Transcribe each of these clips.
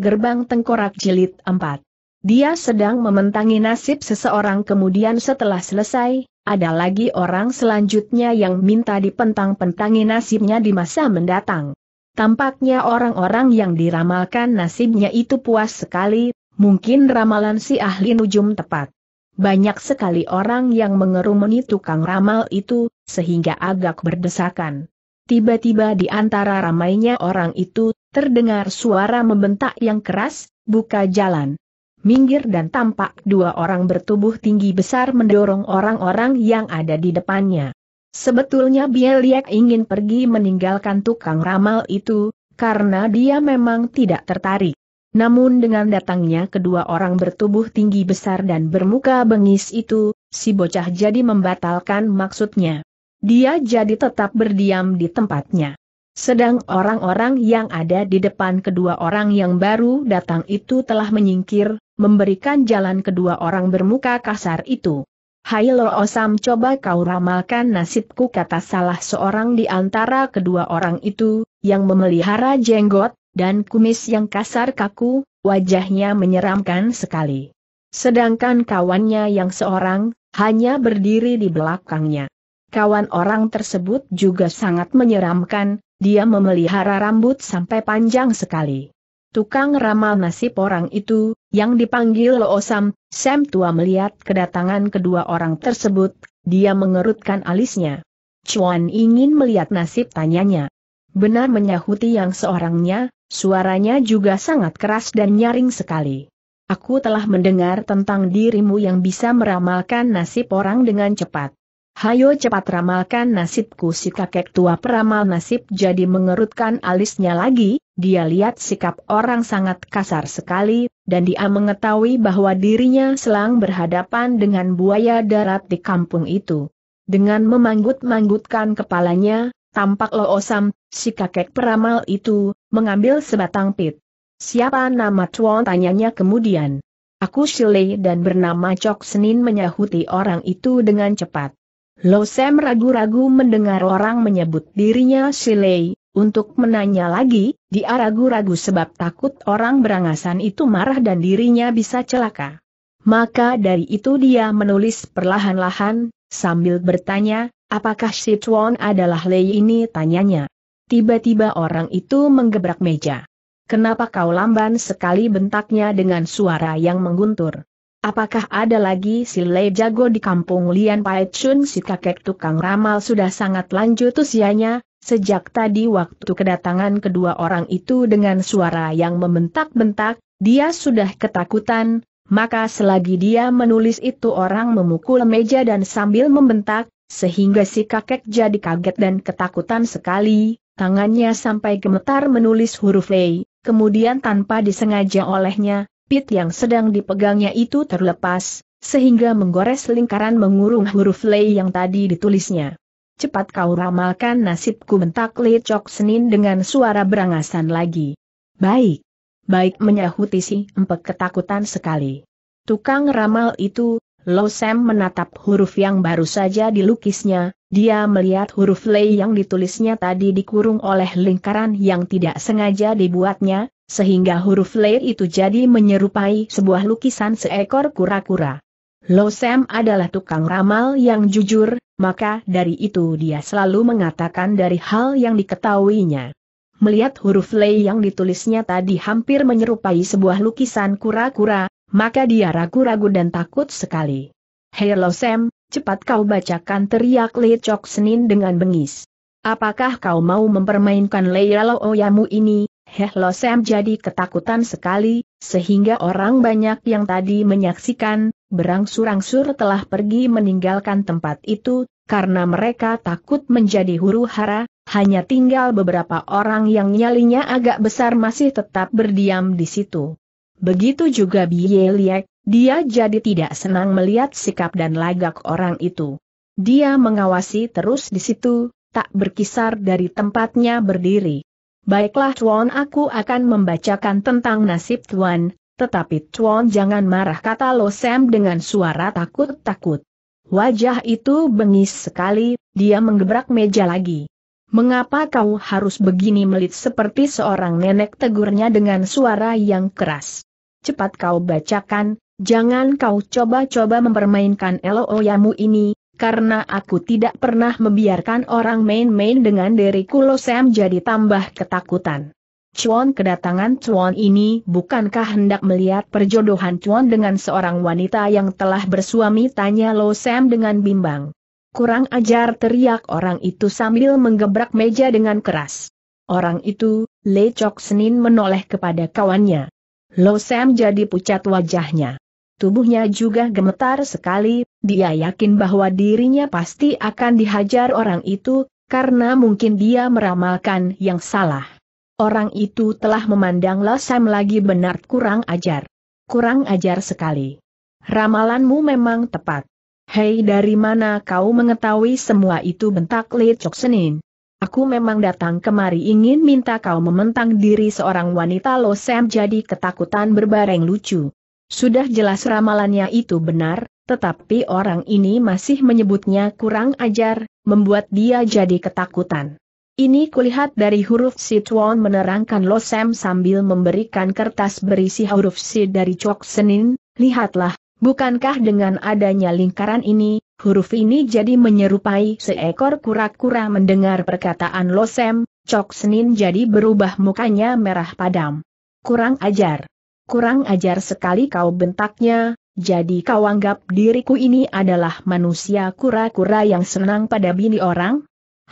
Gerbang Tengkorak Jilid 4. Dia sedang mementangi nasib seseorang kemudian setelah selesai, ada lagi orang selanjutnya yang minta dipentang-pentangi nasibnya di masa mendatang. Tampaknya orang-orang yang diramalkan nasibnya itu puas sekali, mungkin ramalan si ahli nujum tepat. Banyak sekali orang yang mengerumuni tukang ramal itu, sehingga agak berdesakan. Tiba-tiba di antara ramainya orang itu, terdengar suara membentak yang keras, buka jalan. Minggir dan tampak dua orang bertubuh tinggi besar mendorong orang-orang yang ada di depannya. Sebetulnya Bieliek ingin pergi meninggalkan tukang ramal itu, karena dia memang tidak tertarik. Namun dengan datangnya kedua orang bertubuh tinggi besar dan bermuka bengis itu, si bocah jadi membatalkan maksudnya. Dia jadi tetap berdiam di tempatnya. Sedang orang-orang yang ada di depan kedua orang yang baru datang itu telah menyingkir, memberikan jalan kedua orang bermuka kasar itu. Hai Lo Osam coba kau ramalkan nasibku kata salah seorang di antara kedua orang itu, yang memelihara jenggot, dan kumis yang kasar kaku, wajahnya menyeramkan sekali. Sedangkan kawannya yang seorang, hanya berdiri di belakangnya. Kawan orang tersebut juga sangat menyeramkan, dia memelihara rambut sampai panjang sekali. Tukang ramal nasib orang itu, yang dipanggil Loosam, Sam tua melihat kedatangan kedua orang tersebut, dia mengerutkan alisnya. Chuan ingin melihat nasib tanyanya. Benar menyahuti yang seorangnya, suaranya juga sangat keras dan nyaring sekali. Aku telah mendengar tentang dirimu yang bisa meramalkan nasib orang dengan cepat. Hayo cepat ramalkan nasibku si kakek tua peramal nasib jadi mengerutkan alisnya lagi, dia lihat sikap orang sangat kasar sekali, dan dia mengetahui bahwa dirinya selang berhadapan dengan buaya darat di kampung itu. Dengan memanggut-manggutkan kepalanya, tampak osam, si kakek peramal itu, mengambil sebatang pit. Siapa nama Tuan tanyanya kemudian. Aku Shilei dan bernama Cok Senin menyahuti orang itu dengan cepat. Lo Sam ragu-ragu mendengar orang menyebut dirinya Silei, untuk menanya lagi, dia ragu-ragu sebab takut orang berangasan itu marah dan dirinya bisa celaka. Maka dari itu dia menulis perlahan-lahan, sambil bertanya, apakah si Chuan adalah Lei ini tanyanya. Tiba-tiba orang itu menggebrak meja. Kenapa kau lamban sekali bentaknya dengan suara yang mengguntur? Apakah ada lagi si Le Jago di kampung Lian Pai Chun si kakek tukang ramal sudah sangat lanjut usianya, sejak tadi waktu kedatangan kedua orang itu dengan suara yang membentak-bentak, dia sudah ketakutan, maka selagi dia menulis itu orang memukul meja dan sambil membentak, sehingga si kakek jadi kaget dan ketakutan sekali, tangannya sampai gemetar menulis huruf Le, kemudian tanpa disengaja olehnya, pit yang sedang dipegangnya itu terlepas, sehingga menggores lingkaran mengurung huruf lei yang tadi ditulisnya. Cepat kau ramalkan nasibku mentak Lee Chok Senin dengan suara berangasan lagi. Baik. Baik menyahuti si empek ketakutan sekali. Tukang ramal itu, Lo Sam menatap huruf yang baru saja dilukisnya, dia melihat huruf Lei yang ditulisnya tadi dikurung oleh lingkaran yang tidak sengaja dibuatnya, sehingga huruf Le itu jadi menyerupai sebuah lukisan seekor kura-kura. Lo Sam adalah tukang ramal yang jujur, maka dari itu dia selalu mengatakan dari hal yang diketahuinya. Melihat huruf Le yang ditulisnya tadi hampir menyerupai sebuah lukisan kura-kura, maka dia ragu-ragu dan takut sekali. Hei Lo Sam, cepat kau bacakan teriak Le Chok Senin dengan bengis. Apakah kau mau mempermainkan lo Oyamu ini, Heh lo Sam jadi ketakutan sekali, sehingga orang banyak yang tadi menyaksikan, berangsur-angsur telah pergi meninggalkan tempat itu, karena mereka takut menjadi huru hara, hanya tinggal beberapa orang yang nyalinya agak besar masih tetap berdiam di situ. Begitu juga Biye Liek, dia jadi tidak senang melihat sikap dan lagak orang itu. Dia mengawasi terus di situ, tak berkisar dari tempatnya berdiri. Baiklah Tuan aku akan membacakan tentang nasib Tuan, tetapi Tuan jangan marah kata Lo Sam dengan suara takut-takut. Wajah itu bengis sekali, dia menggebrak meja lagi. Mengapa kau harus begini melit seperti seorang nenek tegurnya dengan suara yang keras? Cepat kau bacakan, jangan kau coba-coba mempermainkan Yamu ini, karena aku tidak pernah membiarkan orang main-main dengan diriku Lo Sam jadi tambah ketakutan. Chuan kedatangan Chuan ini bukankah hendak melihat perjodohan Chuan dengan seorang wanita yang telah bersuami tanya Lo Sam dengan bimbang. Kurang ajar teriak orang itu sambil menggebrak meja dengan keras. Orang itu, Le Chok Senin menoleh kepada kawannya. Lo Sam jadi pucat wajahnya. Tubuhnya juga gemetar sekali, dia yakin bahwa dirinya pasti akan dihajar orang itu, karena mungkin dia meramalkan yang salah. Orang itu telah memandang Lasem lagi benar kurang ajar. Kurang ajar sekali. Ramalanmu memang tepat. Hei dari mana kau mengetahui semua itu bentak Li Chok Senin? Aku memang datang kemari ingin minta kau mementang diri seorang wanita Sam jadi ketakutan berbareng lucu. Sudah jelas ramalannya itu benar, tetapi orang ini masih menyebutnya kurang ajar, membuat dia jadi ketakutan. Ini kulihat dari huruf si Tuan menerangkan Losem sambil memberikan kertas berisi huruf Si dari Cok Senin, lihatlah, bukankah dengan adanya lingkaran ini, huruf ini jadi menyerupai seekor kura-kura mendengar perkataan Losem, Cok Senin jadi berubah mukanya merah padam. Kurang ajar. Kurang ajar sekali kau bentaknya, jadi kau anggap diriku ini adalah manusia kura-kura yang senang pada bini orang?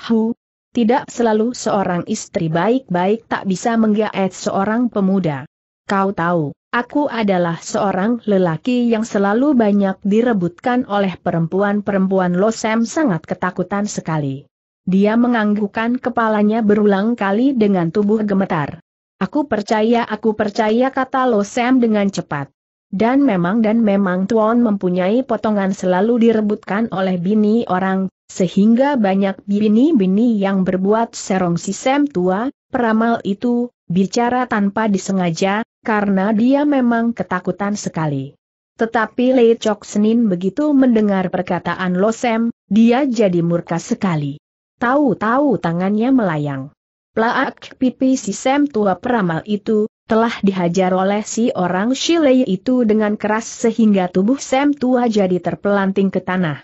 Hu, tidak selalu seorang istri baik-baik tak bisa menggaet seorang pemuda. Kau tahu, aku adalah seorang lelaki yang selalu banyak direbutkan oleh perempuan-perempuan Losem sangat ketakutan sekali. Dia menganggukkan kepalanya berulang kali dengan tubuh gemetar. Aku percaya aku percaya kata Lo Sam dengan cepat. Dan memang dan memang Tuan mempunyai potongan selalu direbutkan oleh bini orang, sehingga banyak bini-bini yang berbuat serong si Sam tua, peramal itu, bicara tanpa disengaja, karena dia memang ketakutan sekali. Tetapi Lei Chok Senin begitu mendengar perkataan Lo Sem, dia jadi murka sekali. Tahu-tahu tangannya melayang. Plaak pipi si Sam tua peramal itu, telah dihajar oleh si orang Shilei itu dengan keras sehingga tubuh Sam tua jadi terpelanting ke tanah.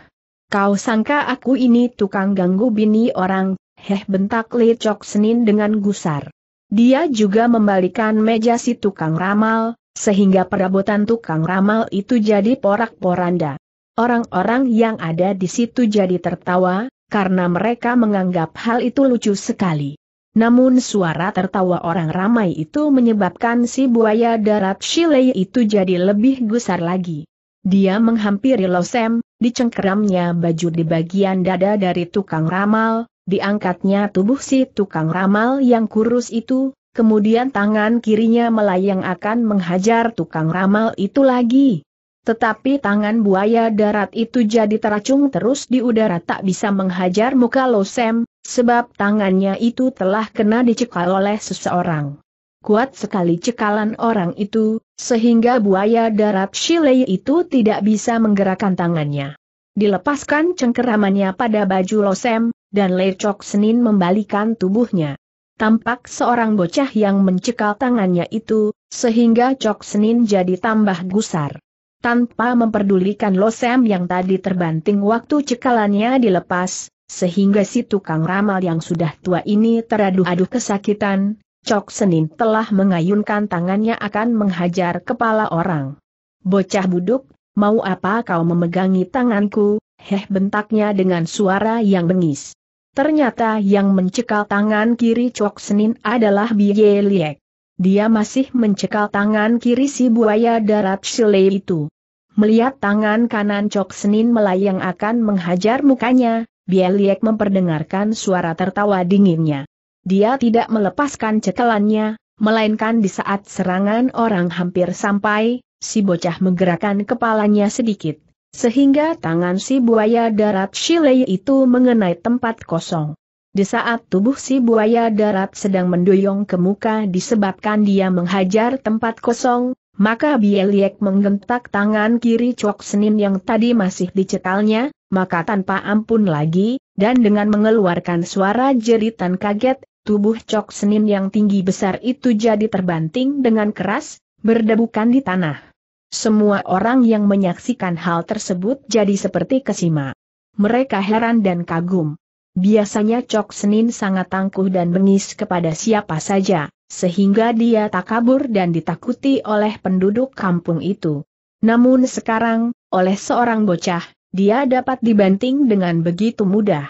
Kau sangka aku ini tukang ganggu bini orang, heh bentak Li Chok Senin dengan gusar. Dia juga membalikan meja si tukang ramal, sehingga perabotan tukang ramal itu jadi porak-poranda. Orang-orang yang ada di situ jadi tertawa, karena mereka menganggap hal itu lucu sekali. Namun suara tertawa orang ramai itu menyebabkan si buaya darat Shilei itu jadi lebih gusar lagi. Dia menghampiri Losem, dicengkeramnya baju di bagian dada dari tukang ramal, diangkatnya tubuh si tukang ramal yang kurus itu, kemudian tangan kirinya melayang akan menghajar tukang ramal itu lagi. Tetapi tangan buaya darat itu jadi teracung terus di udara tak bisa menghajar muka Losem, sebab tangannya itu telah kena dicekal oleh seseorang. Kuat sekali cekalan orang itu, sehingga buaya darat Shilei itu tidak bisa menggerakkan tangannya. Dilepaskan cengkeramannya pada baju Losem, dan Lecok Senin membalikan tubuhnya. Tampak seorang bocah yang mencekal tangannya itu, sehingga Chok Senin jadi tambah gusar tanpa memperdulikan losem yang tadi terbanting waktu cekalannya dilepas, sehingga si tukang ramal yang sudah tua ini teraduh-aduh kesakitan, Cok Senin telah mengayunkan tangannya akan menghajar kepala orang. Bocah buduk, mau apa kau memegangi tanganku, heh bentaknya dengan suara yang bengis. Ternyata yang mencekal tangan kiri Cok Senin adalah Biye Liek. Dia masih mencekal tangan kiri si buaya darat Sile itu. Melihat tangan kanan Cok Senin melayang akan menghajar mukanya, Bieliek memperdengarkan suara tertawa dinginnya. Dia tidak melepaskan cekelannya, melainkan di saat serangan orang hampir sampai, si bocah menggerakkan kepalanya sedikit, sehingga tangan si buaya darat Shilei itu mengenai tempat kosong. Di saat tubuh si buaya darat sedang mendoyong ke muka disebabkan dia menghajar tempat kosong, maka Bieliek menggentak tangan kiri Cok Senin yang tadi masih dicekalnya, maka tanpa ampun lagi, dan dengan mengeluarkan suara jeritan kaget, tubuh Cok Senin yang tinggi besar itu jadi terbanting dengan keras, berdebukan di tanah. Semua orang yang menyaksikan hal tersebut jadi seperti kesima. Mereka heran dan kagum. Biasanya Cok Senin sangat tangguh dan bengis kepada siapa saja, sehingga dia tak kabur dan ditakuti oleh penduduk kampung itu. Namun sekarang, oleh seorang bocah, dia dapat dibanting dengan begitu mudah.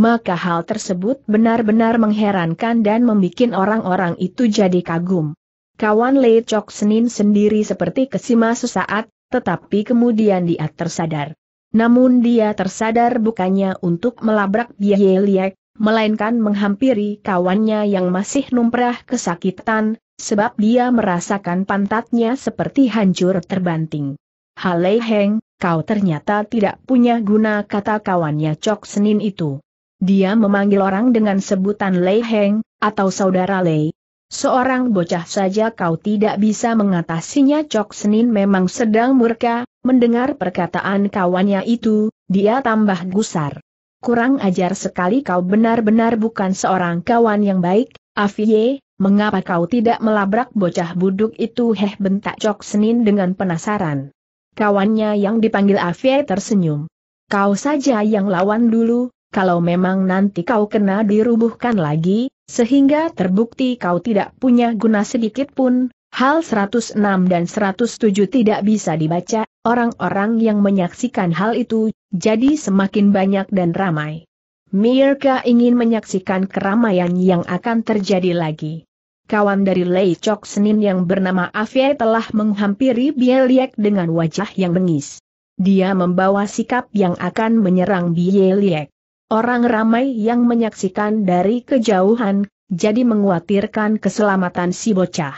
Maka hal tersebut benar-benar mengherankan dan membuat orang-orang itu jadi kagum. Kawan Lei Chok Senin sendiri seperti kesima sesaat, tetapi kemudian dia tersadar. Namun dia tersadar bukannya untuk melabrak Biaya Liek, melainkan menghampiri kawannya yang masih numprah kesakitan, sebab dia merasakan pantatnya seperti hancur terbanting. Halei Heng, kau ternyata tidak punya guna kata kawannya Cok Senin itu. Dia memanggil orang dengan sebutan Lei Heng, atau saudara Lei. Seorang bocah saja kau tidak bisa mengatasinya Cok Senin memang sedang murka, mendengar perkataan kawannya itu, dia tambah gusar. Kurang ajar sekali kau benar-benar bukan seorang kawan yang baik, Afie, mengapa kau tidak melabrak bocah buduk itu heh bentak Cok Senin dengan penasaran. Kawannya yang dipanggil Afie tersenyum. Kau saja yang lawan dulu, kalau memang nanti kau kena dirubuhkan lagi, sehingga terbukti kau tidak punya guna sedikit pun, hal 106 dan 107 tidak bisa dibaca, orang-orang yang menyaksikan hal itu jadi semakin banyak dan ramai. Mirka ingin menyaksikan keramaian yang akan terjadi lagi. Kawan dari Lei Chok Senin yang bernama Afie telah menghampiri Bieliek dengan wajah yang bengis. Dia membawa sikap yang akan menyerang Bieliek. Orang ramai yang menyaksikan dari kejauhan, jadi menguatirkan keselamatan si bocah.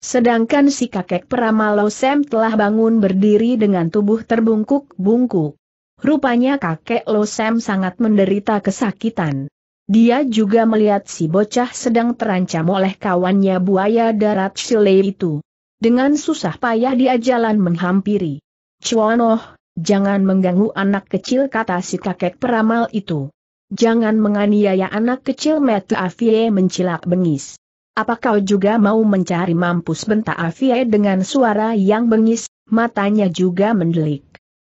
Sedangkan si kakek peramal Losem telah bangun berdiri dengan tubuh terbungkuk-bungkuk. Rupanya kakek Lo Sam sangat menderita kesakitan. Dia juga melihat si bocah sedang terancam oleh kawannya buaya darat Shilei itu. Dengan susah payah dia jalan menghampiri. Cuanoh, jangan mengganggu anak kecil kata si kakek peramal itu. Jangan menganiaya anak kecil Matthew Afie mencilak bengis. Apa kau juga mau mencari mampus bentak Afie dengan suara yang bengis, matanya juga mendelik.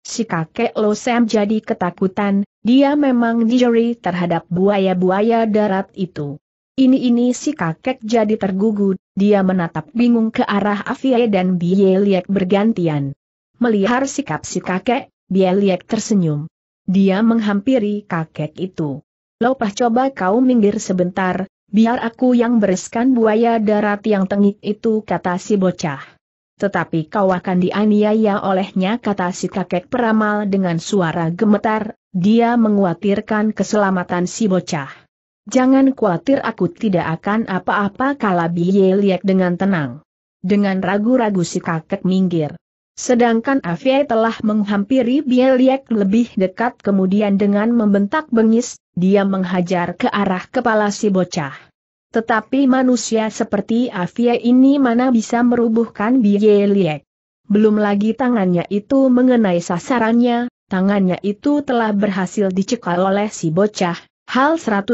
Si kakek Lo Sam jadi ketakutan, dia memang dijeri terhadap buaya-buaya darat itu. Ini-ini si kakek jadi tergugut, dia menatap bingung ke arah Afie dan Bieliek bergantian. Melihat sikap si kakek, Bieliek tersenyum. Dia menghampiri kakek itu. Lopah coba kau minggir sebentar, biar aku yang bereskan buaya darat yang tengik itu kata si bocah tetapi kau akan dianiaya olehnya kata si kakek peramal dengan suara gemetar, dia menguatirkan keselamatan si bocah. Jangan khawatir aku tidak akan apa-apa kala Biye lihat dengan tenang. Dengan ragu-ragu si kakek minggir. Sedangkan Afia telah menghampiri Bieliek lebih dekat kemudian dengan membentak bengis, dia menghajar ke arah kepala si bocah. Tetapi manusia seperti Avia ini mana bisa merubuhkan Bie Liek. Belum lagi tangannya itu mengenai sasarannya, tangannya itu telah berhasil dicekal oleh si bocah. Hal 110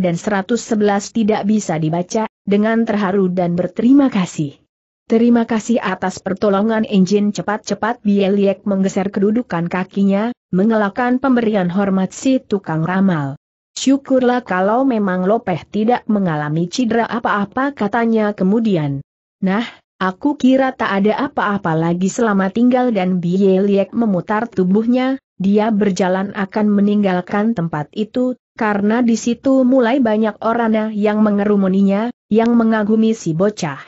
dan 111 tidak bisa dibaca, dengan terharu dan berterima kasih. Terima kasih atas pertolongan enjin cepat-cepat Bieliek menggeser kedudukan kakinya, mengelakkan pemberian hormat si tukang ramal. Syukurlah kalau memang Lopeh tidak mengalami cedera apa-apa katanya kemudian. Nah, aku kira tak ada apa-apa lagi selama tinggal dan Bieliek memutar tubuhnya, dia berjalan akan meninggalkan tempat itu, karena di situ mulai banyak orang nah yang mengerumuninya, yang mengagumi si bocah.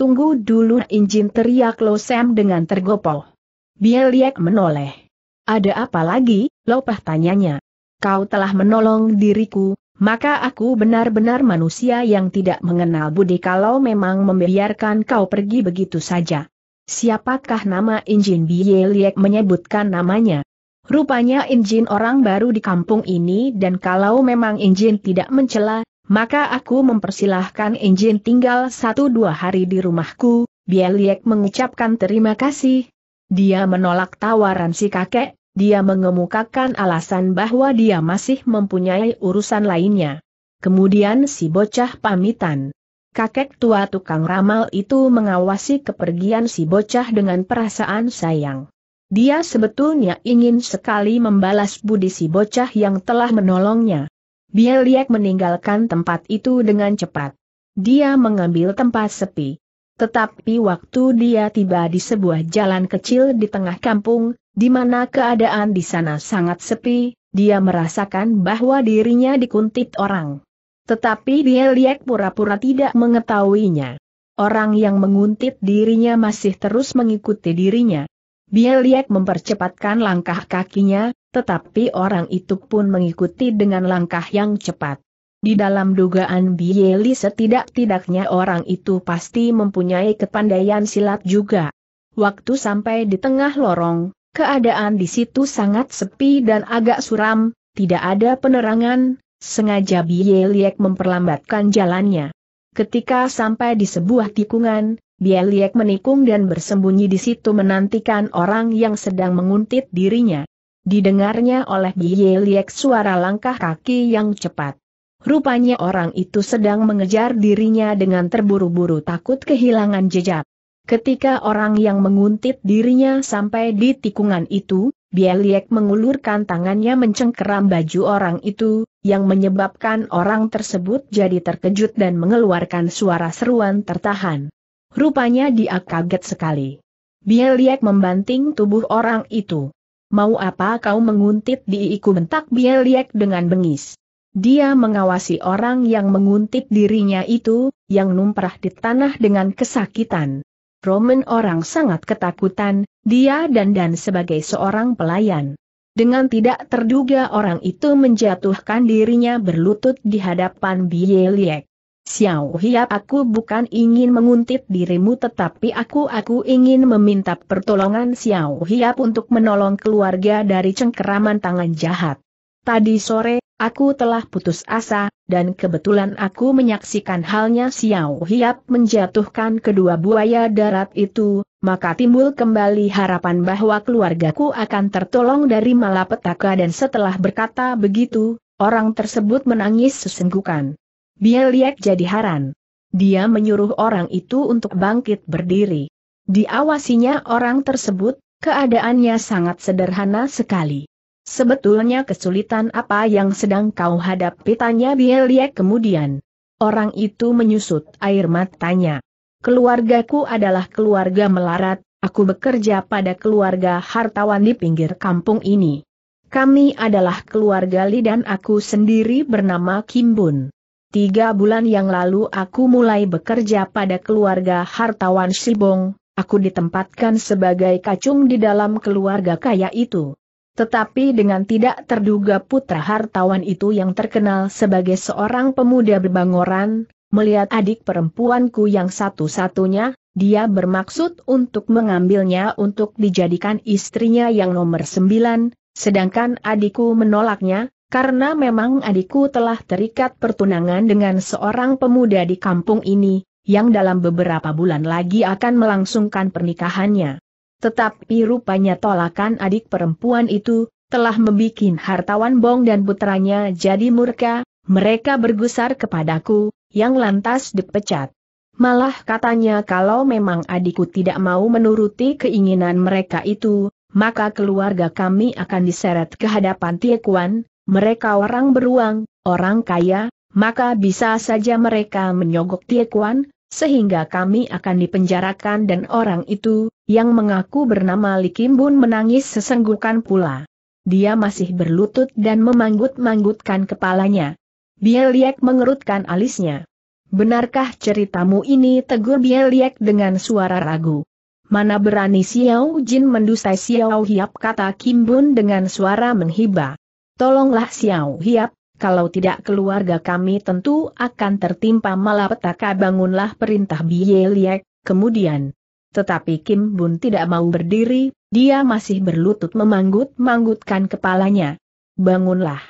Tunggu dulu Injin teriak Lo Sam dengan tergopoh. Bieliek menoleh. Ada apa lagi, Lopeh tanyanya kau telah menolong diriku, maka aku benar-benar manusia yang tidak mengenal budi kalau memang membiarkan kau pergi begitu saja. Siapakah nama Injin Bieliek Liek menyebutkan namanya? Rupanya Injin orang baru di kampung ini dan kalau memang Injin tidak mencela, maka aku mempersilahkan Injin tinggal satu dua hari di rumahku, Bieliek mengucapkan terima kasih. Dia menolak tawaran si kakek, dia mengemukakan alasan bahwa dia masih mempunyai urusan lainnya. Kemudian si bocah pamitan. Kakek tua tukang ramal itu mengawasi kepergian si bocah dengan perasaan sayang. Dia sebetulnya ingin sekali membalas budi si bocah yang telah menolongnya. Bieliek meninggalkan tempat itu dengan cepat. Dia mengambil tempat sepi. Tetapi waktu dia tiba di sebuah jalan kecil di tengah kampung, di mana keadaan di sana sangat sepi, dia merasakan bahwa dirinya dikuntit orang. Tetapi dia liek pura-pura tidak mengetahuinya. Orang yang menguntit dirinya masih terus mengikuti dirinya. Bieliek mempercepatkan langkah kakinya, tetapi orang itu pun mengikuti dengan langkah yang cepat. Di dalam dugaan Bieli setidak-tidaknya orang itu pasti mempunyai kepandaian silat juga. Waktu sampai di tengah lorong, Keadaan di situ sangat sepi dan agak suram, tidak ada penerangan, sengaja Bieliek memperlambatkan jalannya. Ketika sampai di sebuah tikungan, Bieliek menikung dan bersembunyi di situ menantikan orang yang sedang menguntit dirinya. Didengarnya oleh Bieliek suara langkah kaki yang cepat. Rupanya orang itu sedang mengejar dirinya dengan terburu-buru takut kehilangan jejak. Ketika orang yang menguntit dirinya sampai di tikungan itu, Bieliek mengulurkan tangannya mencengkeram baju orang itu, yang menyebabkan orang tersebut jadi terkejut dan mengeluarkan suara seruan tertahan. Rupanya dia kaget sekali. Bieliek membanting tubuh orang itu. Mau apa kau menguntit diiku bentak Bieliek dengan bengis. Dia mengawasi orang yang menguntit dirinya itu, yang numprah di tanah dengan kesakitan. Roman orang sangat ketakutan, dia dan dan sebagai seorang pelayan. Dengan tidak terduga orang itu menjatuhkan dirinya berlutut di hadapan Liek. Xiao Hiap aku bukan ingin menguntit dirimu tetapi aku-aku ingin meminta pertolongan Xiao Hiap untuk menolong keluarga dari cengkeraman tangan jahat. Tadi sore, Aku telah putus asa, dan kebetulan aku menyaksikan halnya Xiao Hiap menjatuhkan kedua buaya darat itu, maka timbul kembali harapan bahwa keluargaku akan tertolong dari malapetaka dan setelah berkata begitu, orang tersebut menangis sesenggukan. Bia Liek jadi haran. Dia menyuruh orang itu untuk bangkit berdiri. Diawasinya orang tersebut, keadaannya sangat sederhana sekali. Sebetulnya kesulitan apa yang sedang kau hadapi tanya Bieliek kemudian. Orang itu menyusut air matanya. Keluargaku adalah keluarga melarat, aku bekerja pada keluarga hartawan di pinggir kampung ini. Kami adalah keluarga Li dan aku sendiri bernama Kim Bun. Tiga bulan yang lalu aku mulai bekerja pada keluarga hartawan Sibong, aku ditempatkan sebagai kacung di dalam keluarga kaya itu. Tetapi dengan tidak terduga putra hartawan itu yang terkenal sebagai seorang pemuda berbangoran, melihat adik perempuanku yang satu-satunya, dia bermaksud untuk mengambilnya untuk dijadikan istrinya yang nomor sembilan, sedangkan adikku menolaknya, karena memang adikku telah terikat pertunangan dengan seorang pemuda di kampung ini, yang dalam beberapa bulan lagi akan melangsungkan pernikahannya. Tetapi rupanya tolakan adik perempuan itu, telah membuat hartawan Bong dan putranya jadi murka, mereka bergusar kepadaku, yang lantas dipecat. Malah katanya kalau memang adikku tidak mau menuruti keinginan mereka itu, maka keluarga kami akan diseret ke hadapan Tiekuan, mereka orang beruang, orang kaya, maka bisa saja mereka menyogok Tiekuan, sehingga kami akan dipenjarakan dan orang itu, yang mengaku bernama Likimbun menangis sesenggukan pula. Dia masih berlutut dan memanggut-manggutkan kepalanya. Bieliak mengerutkan alisnya. Benarkah ceritamu ini tegur Bieliak dengan suara ragu? Mana berani Xiao Jin mendustai Xiao Hiap kata Kim Bun dengan suara menghibah. Tolonglah Xiao Hiap, kalau tidak keluarga kami tentu akan tertimpa malapetaka bangunlah perintah Biye Liek, kemudian. Tetapi Kim Bun tidak mau berdiri, dia masih berlutut memanggut-manggutkan kepalanya. Bangunlah.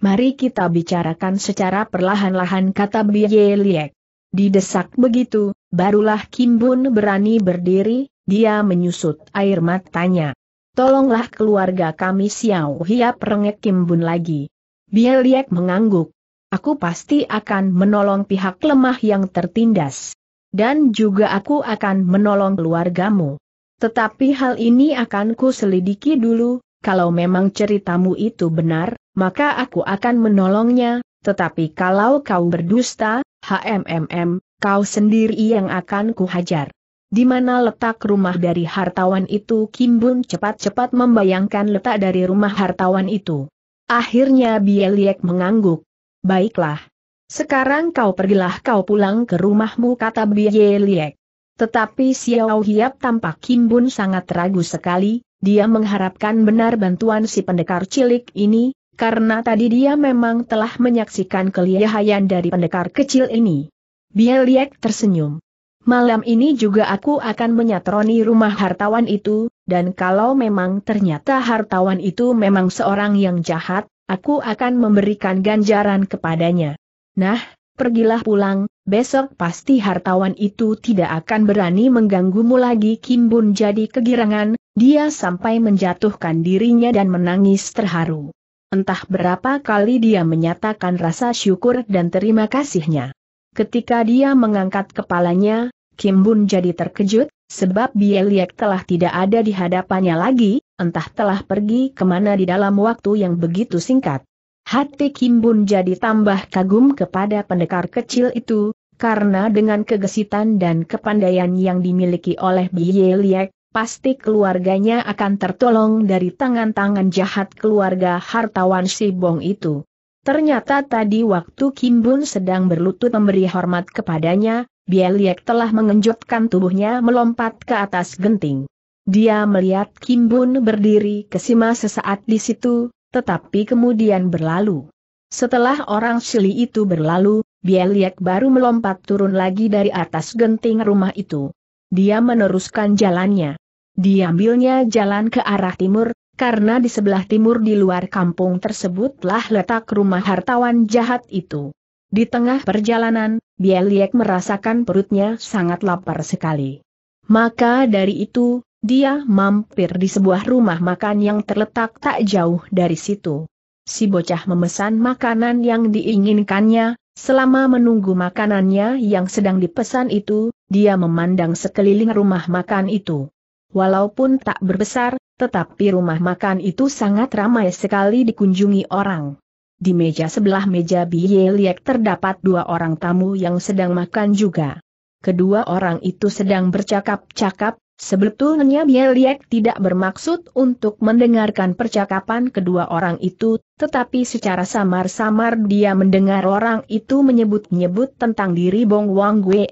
Mari kita bicarakan secara perlahan-lahan kata Biye Liek. Didesak begitu, barulah Kim Bun berani berdiri, dia menyusut air matanya. Tolonglah keluarga kami Xiao Hiap rengek Kim Bun lagi. Bieliek mengangguk. Aku pasti akan menolong pihak lemah yang tertindas. Dan juga aku akan menolong keluargamu. Tetapi hal ini akan ku selidiki dulu, kalau memang ceritamu itu benar, maka aku akan menolongnya, tetapi kalau kau berdusta, HMMM, kau sendiri yang akan kuhajar. Di mana letak rumah dari hartawan itu Kimbun cepat-cepat membayangkan letak dari rumah hartawan itu. Akhirnya Bieliek mengangguk. Baiklah. Sekarang kau pergilah kau pulang ke rumahmu kata Bieliek. Tetapi Xiao Hiap tampak Kimbun sangat ragu sekali, dia mengharapkan benar bantuan si pendekar cilik ini, karena tadi dia memang telah menyaksikan kelihayan dari pendekar kecil ini. Bieliek tersenyum. Malam ini juga aku akan menyatroni rumah hartawan itu, dan kalau memang ternyata hartawan itu memang seorang yang jahat, aku akan memberikan ganjaran kepadanya. Nah, pergilah pulang, besok pasti hartawan itu tidak akan berani mengganggumu lagi Kimbun jadi kegirangan, dia sampai menjatuhkan dirinya dan menangis terharu. Entah berapa kali dia menyatakan rasa syukur dan terima kasihnya. Ketika dia mengangkat kepalanya, Kim Bun jadi terkejut, sebab Bieliek telah tidak ada di hadapannya lagi, entah telah pergi kemana di dalam waktu yang begitu singkat. Hati Kim Bun jadi tambah kagum kepada pendekar kecil itu, karena dengan kegesitan dan kepandaian yang dimiliki oleh Bieliek, pasti keluarganya akan tertolong dari tangan-tangan jahat keluarga hartawan Sibong itu. Ternyata tadi waktu Kim Bun sedang berlutut memberi hormat kepadanya, Bieliek telah mengenjotkan tubuhnya melompat ke atas genting. Dia melihat Kim Bun berdiri kesima sesaat di situ, tetapi kemudian berlalu. Setelah orang Sili itu berlalu, Bieliek baru melompat turun lagi dari atas genting rumah itu. Dia meneruskan jalannya. Diambilnya jalan ke arah timur, karena di sebelah timur di luar kampung tersebutlah letak rumah hartawan jahat itu. Di tengah perjalanan, Bieliek merasakan perutnya sangat lapar sekali. Maka dari itu, dia mampir di sebuah rumah makan yang terletak tak jauh dari situ. Si bocah memesan makanan yang diinginkannya, selama menunggu makanannya yang sedang dipesan itu, dia memandang sekeliling rumah makan itu walaupun tak berbesar, tetapi rumah makan itu sangat ramai sekali dikunjungi orang. Di meja sebelah meja Bieliek terdapat dua orang tamu yang sedang makan juga. Kedua orang itu sedang bercakap-cakap, sebetulnya Bieliek tidak bermaksud untuk mendengarkan percakapan kedua orang itu, tetapi secara samar-samar dia mendengar orang itu menyebut-nyebut tentang diri Bong Wang Gue,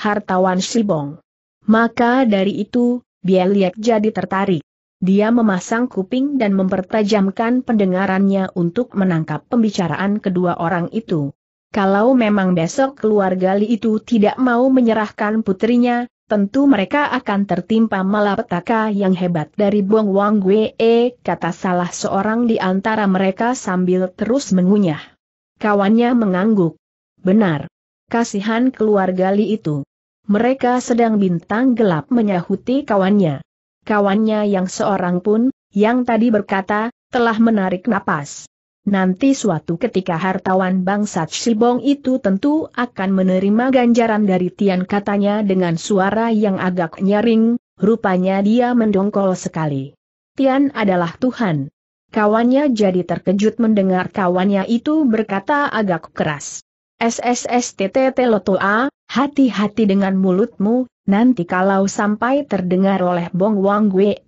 hartawan Shibong. Maka dari itu, Bieliak jadi tertarik. Dia memasang kuping dan mempertajamkan pendengarannya untuk menangkap pembicaraan kedua orang itu. Kalau memang besok keluarga Li itu tidak mau menyerahkan putrinya, tentu mereka akan tertimpa malapetaka yang hebat dari Bong Wang Gue, eh, kata salah seorang di antara mereka sambil terus mengunyah. Kawannya mengangguk. Benar. Kasihan keluarga Li itu mereka sedang bintang gelap menyahuti kawannya. Kawannya yang seorang pun, yang tadi berkata, telah menarik napas. Nanti suatu ketika hartawan bangsa Sibong itu tentu akan menerima ganjaran dari Tian katanya dengan suara yang agak nyaring, rupanya dia mendongkol sekali. Tian adalah Tuhan. Kawannya jadi terkejut mendengar kawannya itu berkata agak keras. SSSTTT Loto A, hati-hati dengan mulutmu, nanti kalau sampai terdengar oleh Bong Wang Gue,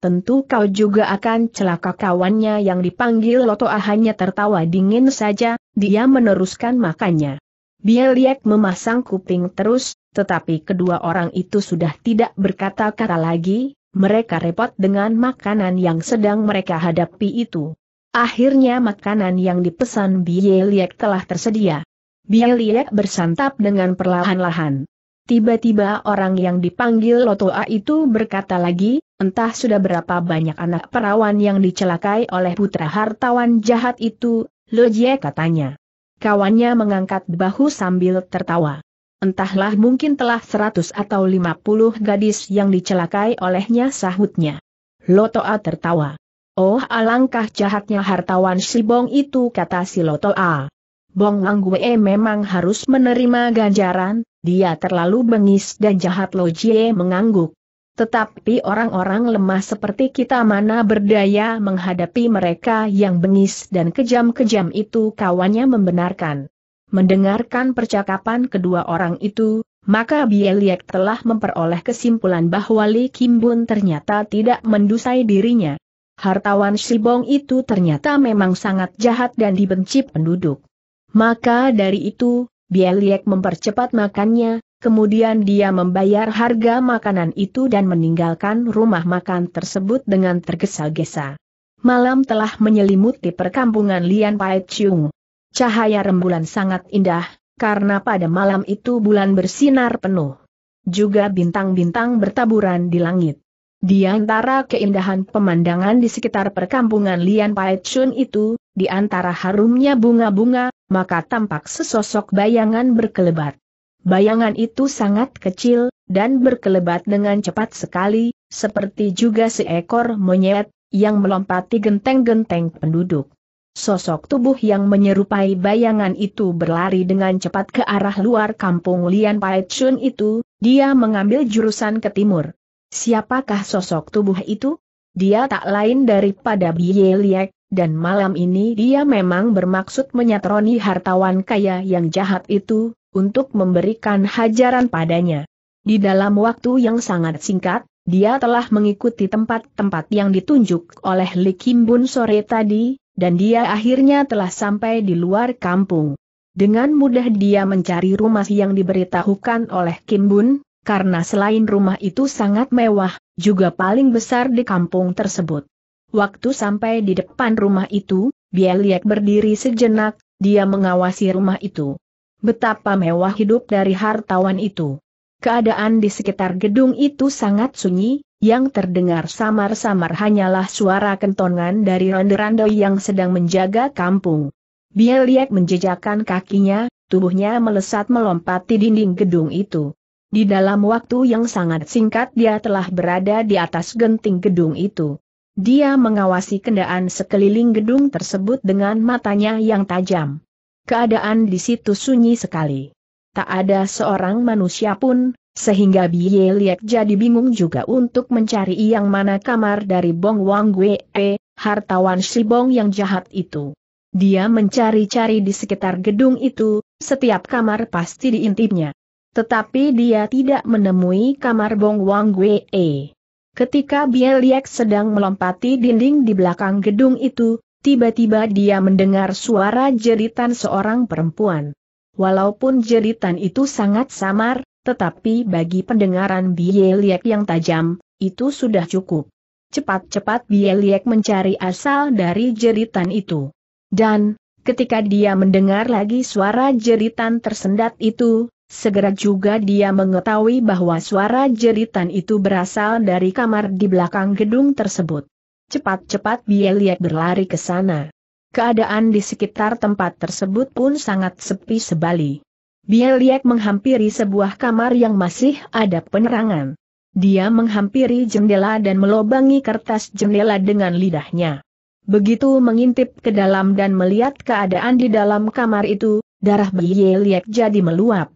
tentu kau juga akan celaka kawannya yang dipanggil Loto hanya tertawa dingin saja, dia meneruskan makannya. Bieliek memasang kuping terus, tetapi kedua orang itu sudah tidak berkata-kata lagi, mereka repot dengan makanan yang sedang mereka hadapi itu. Akhirnya makanan yang dipesan Bieliek telah tersedia. Bieliek bersantap dengan perlahan-lahan. Tiba-tiba orang yang dipanggil Lotoa itu berkata lagi, entah sudah berapa banyak anak perawan yang dicelakai oleh putra hartawan jahat itu, Lojie katanya. Kawannya mengangkat bahu sambil tertawa. Entahlah mungkin telah 100 atau 50 gadis yang dicelakai olehnya sahutnya. Lotoa tertawa. Oh alangkah jahatnya hartawan Sibong itu kata si Lotoa. Bong Anggue memang harus menerima ganjaran, dia terlalu bengis dan jahat Lo Jie mengangguk. Tetapi orang-orang lemah seperti kita mana berdaya menghadapi mereka yang bengis dan kejam-kejam itu kawannya membenarkan. Mendengarkan percakapan kedua orang itu, maka Bieliek telah memperoleh kesimpulan bahwa Li Kim Bun ternyata tidak mendusai dirinya. Hartawan Sibong itu ternyata memang sangat jahat dan dibenci penduduk. Maka dari itu, Bieliek mempercepat makannya, kemudian dia membayar harga makanan itu dan meninggalkan rumah makan tersebut dengan tergesa-gesa. Malam telah menyelimuti perkampungan Lian Pai Chung. Cahaya rembulan sangat indah, karena pada malam itu bulan bersinar penuh. Juga bintang-bintang bertaburan di langit. Di antara keindahan pemandangan di sekitar perkampungan Lian Pai Chun itu, di antara harumnya bunga-bunga, maka tampak sesosok bayangan berkelebat. Bayangan itu sangat kecil, dan berkelebat dengan cepat sekali, seperti juga seekor monyet, yang melompati genteng-genteng penduduk. Sosok tubuh yang menyerupai bayangan itu berlari dengan cepat ke arah luar kampung Lian Pai Chun itu, dia mengambil jurusan ke timur. Siapakah sosok tubuh itu? Dia tak lain daripada Biye Liek, dan malam ini dia memang bermaksud menyatroni hartawan kaya yang jahat itu, untuk memberikan hajaran padanya. Di dalam waktu yang sangat singkat, dia telah mengikuti tempat-tempat yang ditunjuk oleh Li Kim Bun sore tadi, dan dia akhirnya telah sampai di luar kampung. Dengan mudah dia mencari rumah yang diberitahukan oleh Kim Bun, karena selain rumah itu sangat mewah, juga paling besar di kampung tersebut. Waktu sampai di depan rumah itu, Bieliek berdiri sejenak, dia mengawasi rumah itu. Betapa mewah hidup dari hartawan itu. Keadaan di sekitar gedung itu sangat sunyi, yang terdengar samar-samar hanyalah suara kentongan dari rando-rando yang sedang menjaga kampung. Bieliek menjejakan kakinya, tubuhnya melesat melompati dinding gedung itu. Di dalam waktu yang sangat singkat dia telah berada di atas genting gedung itu. Dia mengawasi kendaan sekeliling gedung tersebut dengan matanya yang tajam. Keadaan di situ sunyi sekali. Tak ada seorang manusia pun, sehingga Biye Liek jadi bingung juga untuk mencari yang mana kamar dari Bong Wang Gue, eh, hartawan Shibong yang jahat itu. Dia mencari-cari di sekitar gedung itu, setiap kamar pasti diintipnya. Tetapi dia tidak menemui kamar Bong Wang Wei. Eh. Ketika Bieliek sedang melompati dinding di belakang gedung itu, tiba-tiba dia mendengar suara jeritan seorang perempuan. Walaupun jeritan itu sangat samar, tetapi bagi pendengaran Bieliek yang tajam, itu sudah cukup. Cepat-cepat Bieliek mencari asal dari jeritan itu. Dan, ketika dia mendengar lagi suara jeritan tersendat itu, Segera juga dia mengetahui bahwa suara jeritan itu berasal dari kamar di belakang gedung tersebut. Cepat-cepat Bieliek berlari ke sana. Keadaan di sekitar tempat tersebut pun sangat sepi sebali. Bieliek menghampiri sebuah kamar yang masih ada penerangan. Dia menghampiri jendela dan melobangi kertas jendela dengan lidahnya. Begitu mengintip ke dalam dan melihat keadaan di dalam kamar itu, darah Bieliek jadi meluap.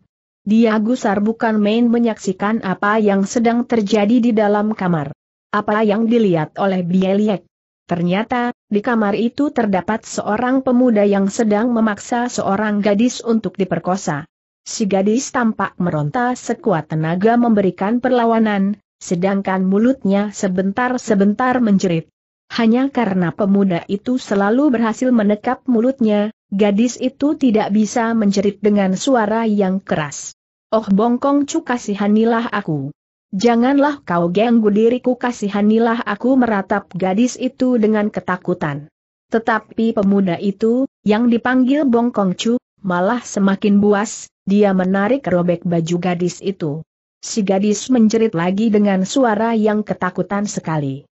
Dia gusar bukan main menyaksikan apa yang sedang terjadi di dalam kamar. Apa yang dilihat oleh Bieliek? Ternyata, di kamar itu terdapat seorang pemuda yang sedang memaksa seorang gadis untuk diperkosa. Si gadis tampak meronta sekuat tenaga memberikan perlawanan, sedangkan mulutnya sebentar-sebentar menjerit. Hanya karena pemuda itu selalu berhasil menekap mulutnya, gadis itu tidak bisa menjerit dengan suara yang keras. Oh bongkong cu kasihanilah aku. Janganlah kau ganggu diriku kasihanilah aku meratap gadis itu dengan ketakutan. Tetapi pemuda itu, yang dipanggil bongkong cu, malah semakin buas, dia menarik robek baju gadis itu. Si gadis menjerit lagi dengan suara yang ketakutan sekali.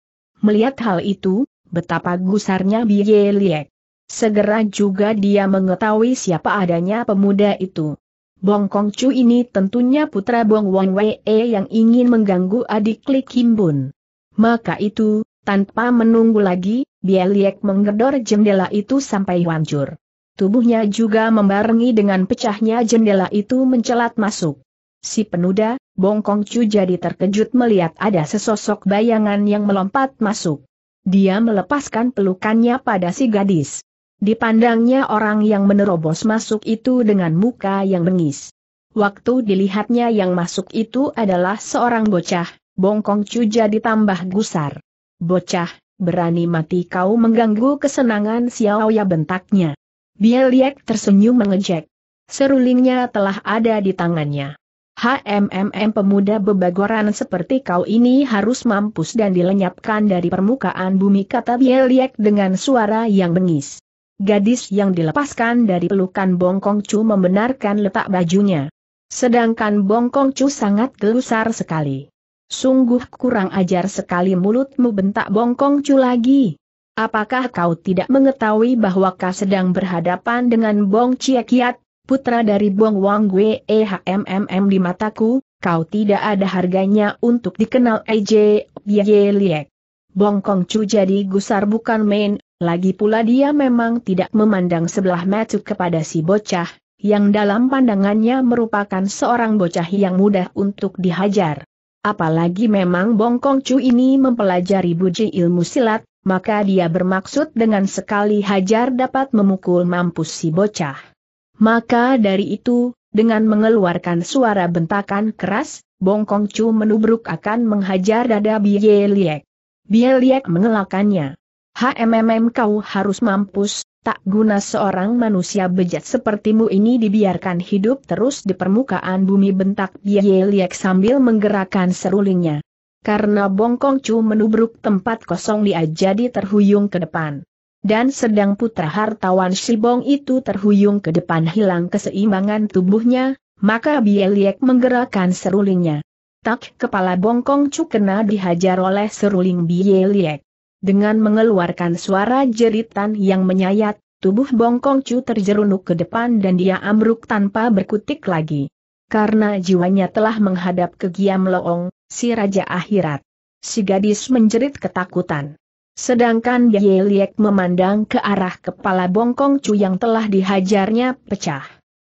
Melihat hal itu, betapa gusarnya Biye Liek. Segera juga dia mengetahui siapa adanya pemuda itu. Bong Kong Chu ini tentunya putra Bong Wong Wei e yang ingin mengganggu adik Li Kim Bun. Maka itu, tanpa menunggu lagi, Biye Liek menggedor jendela itu sampai hancur. Tubuhnya juga membarengi dengan pecahnya jendela itu mencelat masuk. Si penuda, Bongkong Chu jadi terkejut melihat ada sesosok bayangan yang melompat masuk. Dia melepaskan pelukannya pada si gadis. Dipandangnya orang yang menerobos masuk itu dengan muka yang bengis. Waktu dilihatnya yang masuk itu adalah seorang bocah, Bongkong Chu jadi tambah gusar. Bocah, berani mati kau mengganggu kesenangan Xiao ya bentaknya. Dia liek tersenyum mengejek. Serulingnya telah ada di tangannya. HMMM pemuda bebagoran seperti kau ini harus mampus dan dilenyapkan dari permukaan bumi kata Bieliek dengan suara yang bengis. Gadis yang dilepaskan dari pelukan Bongkong Chu membenarkan letak bajunya. Sedangkan Bongkong Chu sangat gelusar sekali. Sungguh kurang ajar sekali mulutmu bentak Bongkong Chu lagi. Apakah kau tidak mengetahui bahwa kau sedang berhadapan dengan Bong Chiekiat, putra dari Bong Wang Wei HMMM di mataku, kau tidak ada harganya untuk dikenal EJ Ye Liek. Bong Kong Chu jadi gusar bukan main, lagi pula dia memang tidak memandang sebelah mata kepada si bocah, yang dalam pandangannya merupakan seorang bocah yang mudah untuk dihajar. Apalagi memang Bong Kong Chu ini mempelajari buji ilmu silat, maka dia bermaksud dengan sekali hajar dapat memukul mampus si bocah. Maka dari itu, dengan mengeluarkan suara bentakan keras, Bong Kong Chu menubruk akan menghajar dada Bie Liek. Bie Liek mengelakannya. HMMM kau harus mampus, tak guna seorang manusia bejat sepertimu ini dibiarkan hidup terus di permukaan bumi bentak Bie Liek sambil menggerakkan serulingnya. Karena Bong Kong Chu menubruk tempat kosong dia jadi terhuyung ke depan dan sedang putra hartawan Sibong itu terhuyung ke depan hilang keseimbangan tubuhnya, maka Bieliek menggerakkan serulingnya. Tak kepala bongkong cu kena dihajar oleh seruling Bieliek. Dengan mengeluarkan suara jeritan yang menyayat, tubuh bongkong Cu terjerunuk ke depan dan dia amruk tanpa berkutik lagi. Karena jiwanya telah menghadap ke Giam Loong, si Raja Akhirat. Si gadis menjerit ketakutan. Sedangkan Ye Liek memandang ke arah kepala bongkong cu yang telah dihajarnya pecah.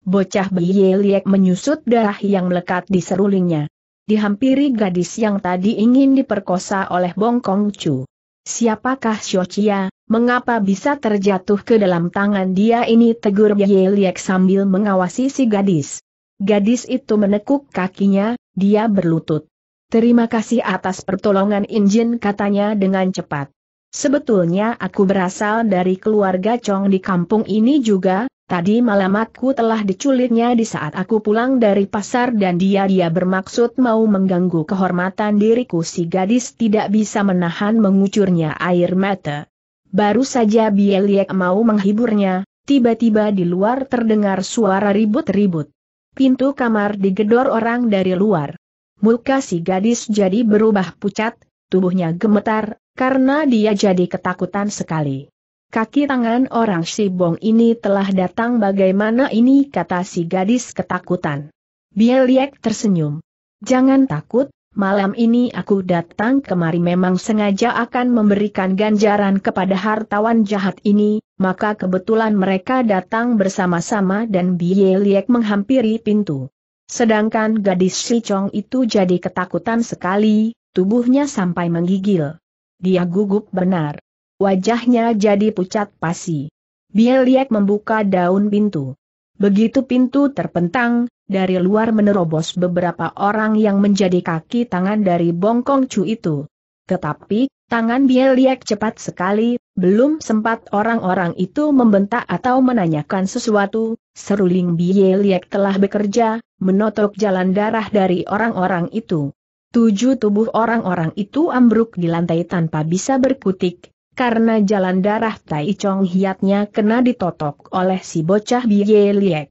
Bocah Ye Liek menyusut darah yang melekat di serulingnya. Dihampiri gadis yang tadi ingin diperkosa oleh bongkong cu. Siapakah Chia, mengapa bisa terjatuh ke dalam tangan dia ini tegur Ye Liek sambil mengawasi si gadis. Gadis itu menekuk kakinya, dia berlutut. Terima kasih atas pertolongan Injin katanya dengan cepat. Sebetulnya aku berasal dari keluarga Chong di kampung ini juga, tadi malam aku telah diculiknya di saat aku pulang dari pasar dan dia-dia bermaksud mau mengganggu kehormatan diriku si gadis tidak bisa menahan mengucurnya air mata. Baru saja Bieliek mau menghiburnya, tiba-tiba di luar terdengar suara ribut-ribut. Pintu kamar digedor orang dari luar. Muka si gadis jadi berubah pucat, Tubuhnya gemetar, karena dia jadi ketakutan sekali. Kaki tangan orang Sibong ini telah datang bagaimana ini kata si gadis ketakutan. Bieliek tersenyum. Jangan takut, malam ini aku datang kemari memang sengaja akan memberikan ganjaran kepada hartawan jahat ini, maka kebetulan mereka datang bersama-sama dan Bieliek menghampiri pintu. Sedangkan gadis si Chong itu jadi ketakutan sekali, tubuhnya sampai menggigil. Dia gugup benar. Wajahnya jadi pucat pasi. Bieliek membuka daun pintu. Begitu pintu terpentang, dari luar menerobos beberapa orang yang menjadi kaki tangan dari bongkong cu itu. Tetapi, tangan Bieliek cepat sekali, belum sempat orang-orang itu membentak atau menanyakan sesuatu, seruling Bieliek telah bekerja, menotok jalan darah dari orang-orang itu. Tujuh tubuh orang-orang itu ambruk di lantai tanpa bisa berkutik, karena jalan darah Tai Chong hiatnya kena ditotok oleh si bocah Bieliek. Liek.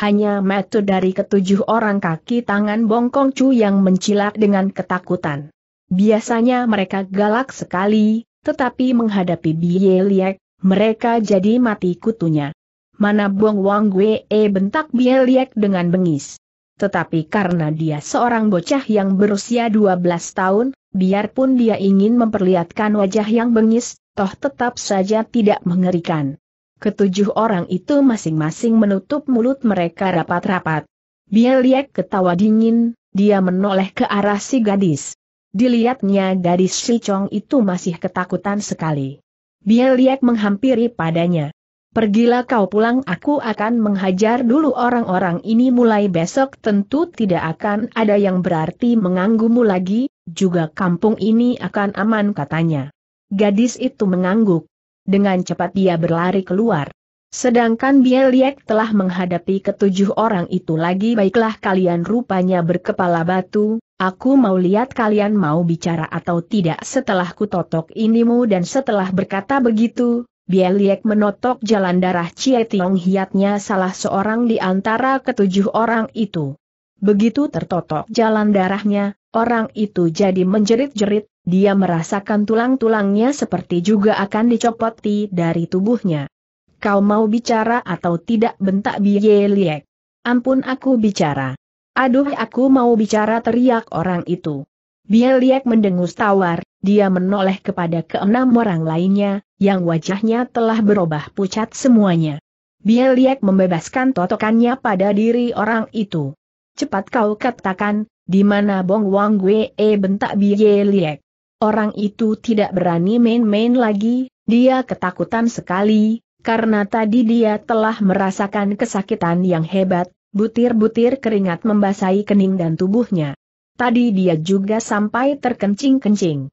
Hanya metu dari ketujuh orang kaki tangan bongkong cu yang mencilak dengan ketakutan. Biasanya mereka galak sekali, tetapi menghadapi Bieliek, Liek, mereka jadi mati kutunya. Mana buang Wang Gue bentak Biye Liek dengan bengis tetapi karena dia seorang bocah yang berusia 12 tahun, biarpun dia ingin memperlihatkan wajah yang bengis, toh tetap saja tidak mengerikan. Ketujuh orang itu masing-masing menutup mulut mereka rapat-rapat. Bieliek ketawa dingin, dia menoleh ke arah si gadis. Dilihatnya gadis si itu masih ketakutan sekali. Bieliek menghampiri padanya. Pergilah kau pulang aku akan menghajar dulu orang-orang ini mulai besok tentu tidak akan ada yang berarti menganggumu lagi, juga kampung ini akan aman katanya. Gadis itu mengangguk. Dengan cepat dia berlari keluar. Sedangkan Bieliek telah menghadapi ketujuh orang itu lagi baiklah kalian rupanya berkepala batu, aku mau lihat kalian mau bicara atau tidak setelah kutotok inimu dan setelah berkata begitu, Bieliek menotok jalan darah Cie Tiong Hiatnya salah seorang di antara ketujuh orang itu. Begitu tertotok jalan darahnya, orang itu jadi menjerit-jerit, dia merasakan tulang-tulangnya seperti juga akan dicopoti dari tubuhnya. Kau mau bicara atau tidak bentak Bieliek? Ampun aku bicara. Aduh aku mau bicara teriak orang itu. Bieliek mendengus tawar, dia menoleh kepada keenam orang lainnya, yang wajahnya telah berubah pucat semuanya. Bieliek membebaskan totokannya pada diri orang itu. Cepat kau katakan, di mana Bong Wang e bentak Bieliek. Orang itu tidak berani main-main lagi, dia ketakutan sekali, karena tadi dia telah merasakan kesakitan yang hebat, butir-butir keringat membasahi kening dan tubuhnya. Tadi dia juga sampai terkencing-kencing.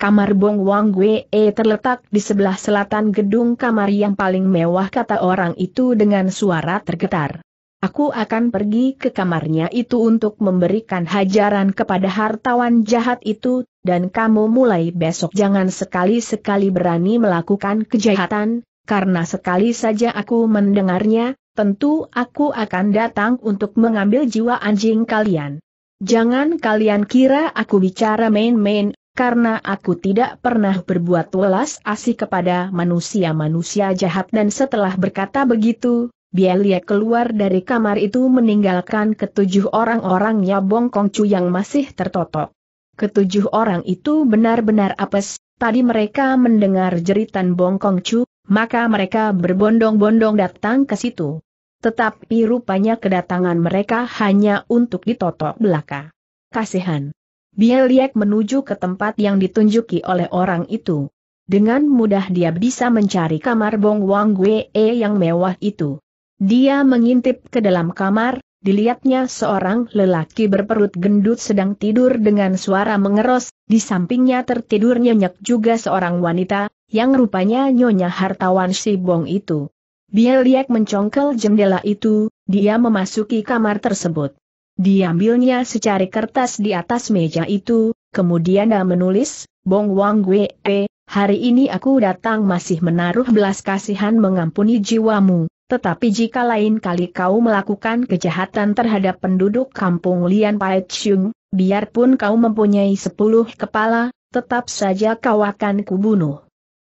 Kamar Bong Wang e terletak di sebelah selatan gedung kamar yang paling mewah kata orang itu dengan suara tergetar. Aku akan pergi ke kamarnya itu untuk memberikan hajaran kepada hartawan jahat itu, dan kamu mulai besok jangan sekali-sekali berani melakukan kejahatan, karena sekali saja aku mendengarnya, tentu aku akan datang untuk mengambil jiwa anjing kalian. Jangan kalian kira aku bicara main-main, karena aku tidak pernah berbuat welas asih kepada manusia-manusia jahat dan setelah berkata begitu, Bielia keluar dari kamar itu meninggalkan ketujuh orang orangnya Yabong Kongcu yang masih tertotok. Ketujuh orang itu benar-benar apes, tadi mereka mendengar jeritan Bong Kongcu, maka mereka berbondong-bondong datang ke situ. Tetapi rupanya kedatangan mereka hanya untuk ditotok belaka. Kasihan. Bieliek menuju ke tempat yang ditunjuki oleh orang itu. Dengan mudah dia bisa mencari kamar Bong Wang Wee e yang mewah itu. Dia mengintip ke dalam kamar, dilihatnya seorang lelaki berperut gendut sedang tidur dengan suara mengeros, di sampingnya tertidur nyenyak juga seorang wanita, yang rupanya nyonya hartawan si Bong itu. Bieliek mencongkel jendela itu, dia memasuki kamar tersebut. Diambilnya secari kertas di atas meja itu, kemudian dia menulis, Bong Wang Gue, hari ini aku datang masih menaruh belas kasihan mengampuni jiwamu, tetapi jika lain kali kau melakukan kejahatan terhadap penduduk kampung Lian Pai Chung, biarpun kau mempunyai sepuluh kepala, tetap saja kau akan kubunuh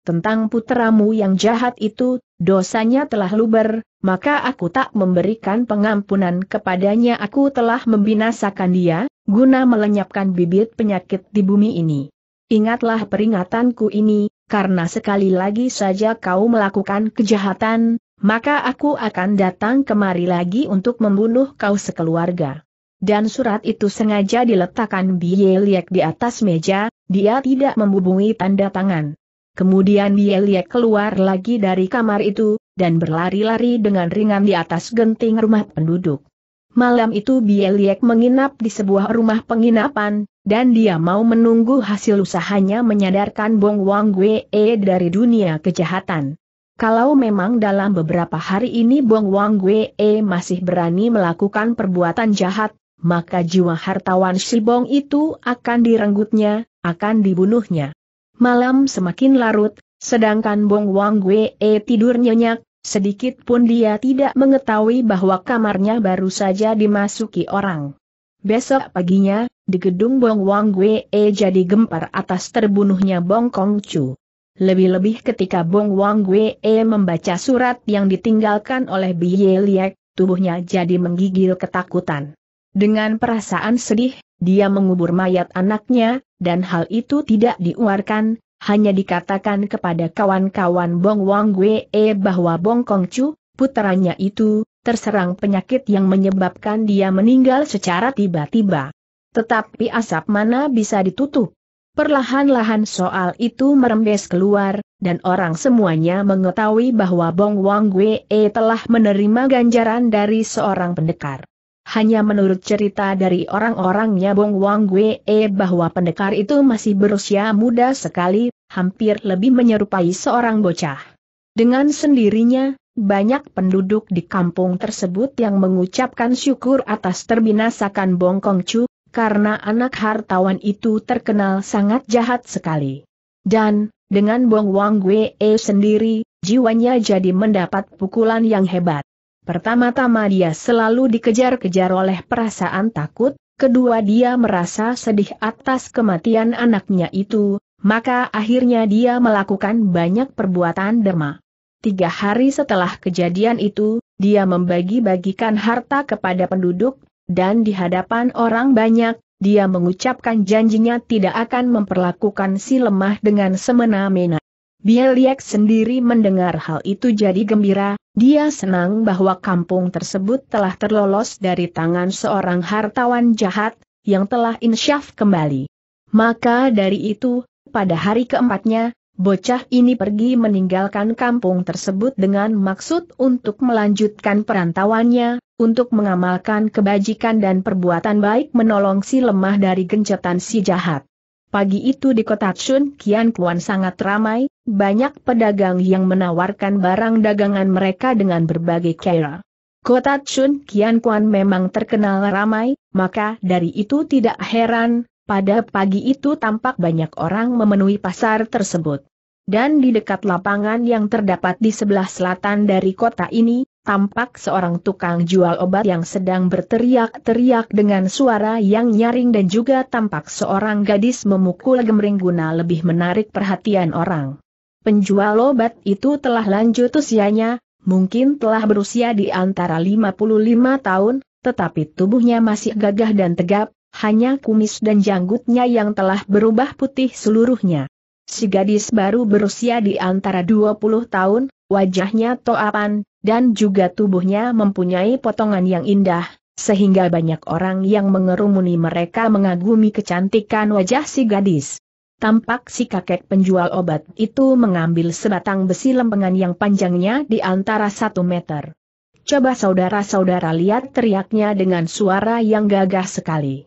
tentang putramu yang jahat itu, dosanya telah luber, maka aku tak memberikan pengampunan kepadanya aku telah membinasakan dia, guna melenyapkan bibit penyakit di bumi ini. Ingatlah peringatanku ini, karena sekali lagi saja kau melakukan kejahatan, maka aku akan datang kemari lagi untuk membunuh kau sekeluarga. Dan surat itu sengaja diletakkan Bieliek di atas meja, dia tidak membubungi tanda tangan. Kemudian Yelia keluar lagi dari kamar itu, dan berlari-lari dengan ringan di atas genting rumah penduduk. Malam itu Bieliek menginap di sebuah rumah penginapan, dan dia mau menunggu hasil usahanya menyadarkan Bong Wang Wee dari dunia kejahatan. Kalau memang dalam beberapa hari ini Bong Wang Wee masih berani melakukan perbuatan jahat, maka jiwa hartawan si Bong itu akan direnggutnya, akan dibunuhnya. Malam semakin larut, sedangkan Bong Wang Wee tidur nyenyak, sedikit pun dia tidak mengetahui bahwa kamarnya baru saja dimasuki orang. Besok paginya, di gedung Bong Wang Wee jadi gempar atas terbunuhnya Bong Kong Chu. Lebih-lebih ketika Bong Wang Wee membaca surat yang ditinggalkan oleh Biye Liek, tubuhnya jadi menggigil ketakutan. Dengan perasaan sedih, dia mengubur mayat anaknya, dan hal itu tidak diuarkan, hanya dikatakan kepada kawan-kawan Bong Wang Gue eh, bahwa Bong Kong Chu, puteranya itu, terserang penyakit yang menyebabkan dia meninggal secara tiba-tiba. Tetapi asap mana bisa ditutup? Perlahan-lahan soal itu merembes keluar, dan orang semuanya mengetahui bahwa Bong Wang Wee eh, telah menerima ganjaran dari seorang pendekar. Hanya menurut cerita dari orang-orangnya Bong Wang Gue eh, bahwa pendekar itu masih berusia muda sekali, hampir lebih menyerupai seorang bocah. Dengan sendirinya, banyak penduduk di kampung tersebut yang mengucapkan syukur atas terbinasakan Bong Kong Chu, karena anak hartawan itu terkenal sangat jahat sekali. Dan, dengan Bong Wang Gue eh, sendiri, jiwanya jadi mendapat pukulan yang hebat. Pertama-tama dia selalu dikejar-kejar oleh perasaan takut, kedua dia merasa sedih atas kematian anaknya itu, maka akhirnya dia melakukan banyak perbuatan derma. Tiga hari setelah kejadian itu, dia membagi-bagikan harta kepada penduduk, dan di hadapan orang banyak, dia mengucapkan janjinya tidak akan memperlakukan si lemah dengan semena-mena. Bieliek sendiri mendengar hal itu jadi gembira, dia senang bahwa kampung tersebut telah terlolos dari tangan seorang hartawan jahat, yang telah insyaf kembali. Maka dari itu, pada hari keempatnya, bocah ini pergi meninggalkan kampung tersebut dengan maksud untuk melanjutkan perantauannya, untuk mengamalkan kebajikan dan perbuatan baik menolong si lemah dari gencetan si jahat. Pagi itu di kota Chun Kian Kuan sangat ramai, banyak pedagang yang menawarkan barang dagangan mereka dengan berbagai cara. Kota Chun Kian Kuan memang terkenal ramai, maka dari itu tidak heran, pada pagi itu tampak banyak orang memenuhi pasar tersebut. Dan di dekat lapangan yang terdapat di sebelah selatan dari kota ini, tampak seorang tukang jual obat yang sedang berteriak-teriak dengan suara yang nyaring dan juga tampak seorang gadis memukul gemring guna lebih menarik perhatian orang. Penjual obat itu telah lanjut usianya, mungkin telah berusia di antara 55 tahun, tetapi tubuhnya masih gagah dan tegap, hanya kumis dan janggutnya yang telah berubah putih seluruhnya. Si gadis baru berusia di antara 20 tahun, wajahnya toapan, dan juga tubuhnya mempunyai potongan yang indah, sehingga banyak orang yang mengerumuni mereka mengagumi kecantikan wajah si gadis. Tampak si kakek penjual obat itu mengambil sebatang besi lempengan yang panjangnya di antara satu meter. Coba saudara-saudara lihat teriaknya dengan suara yang gagah sekali.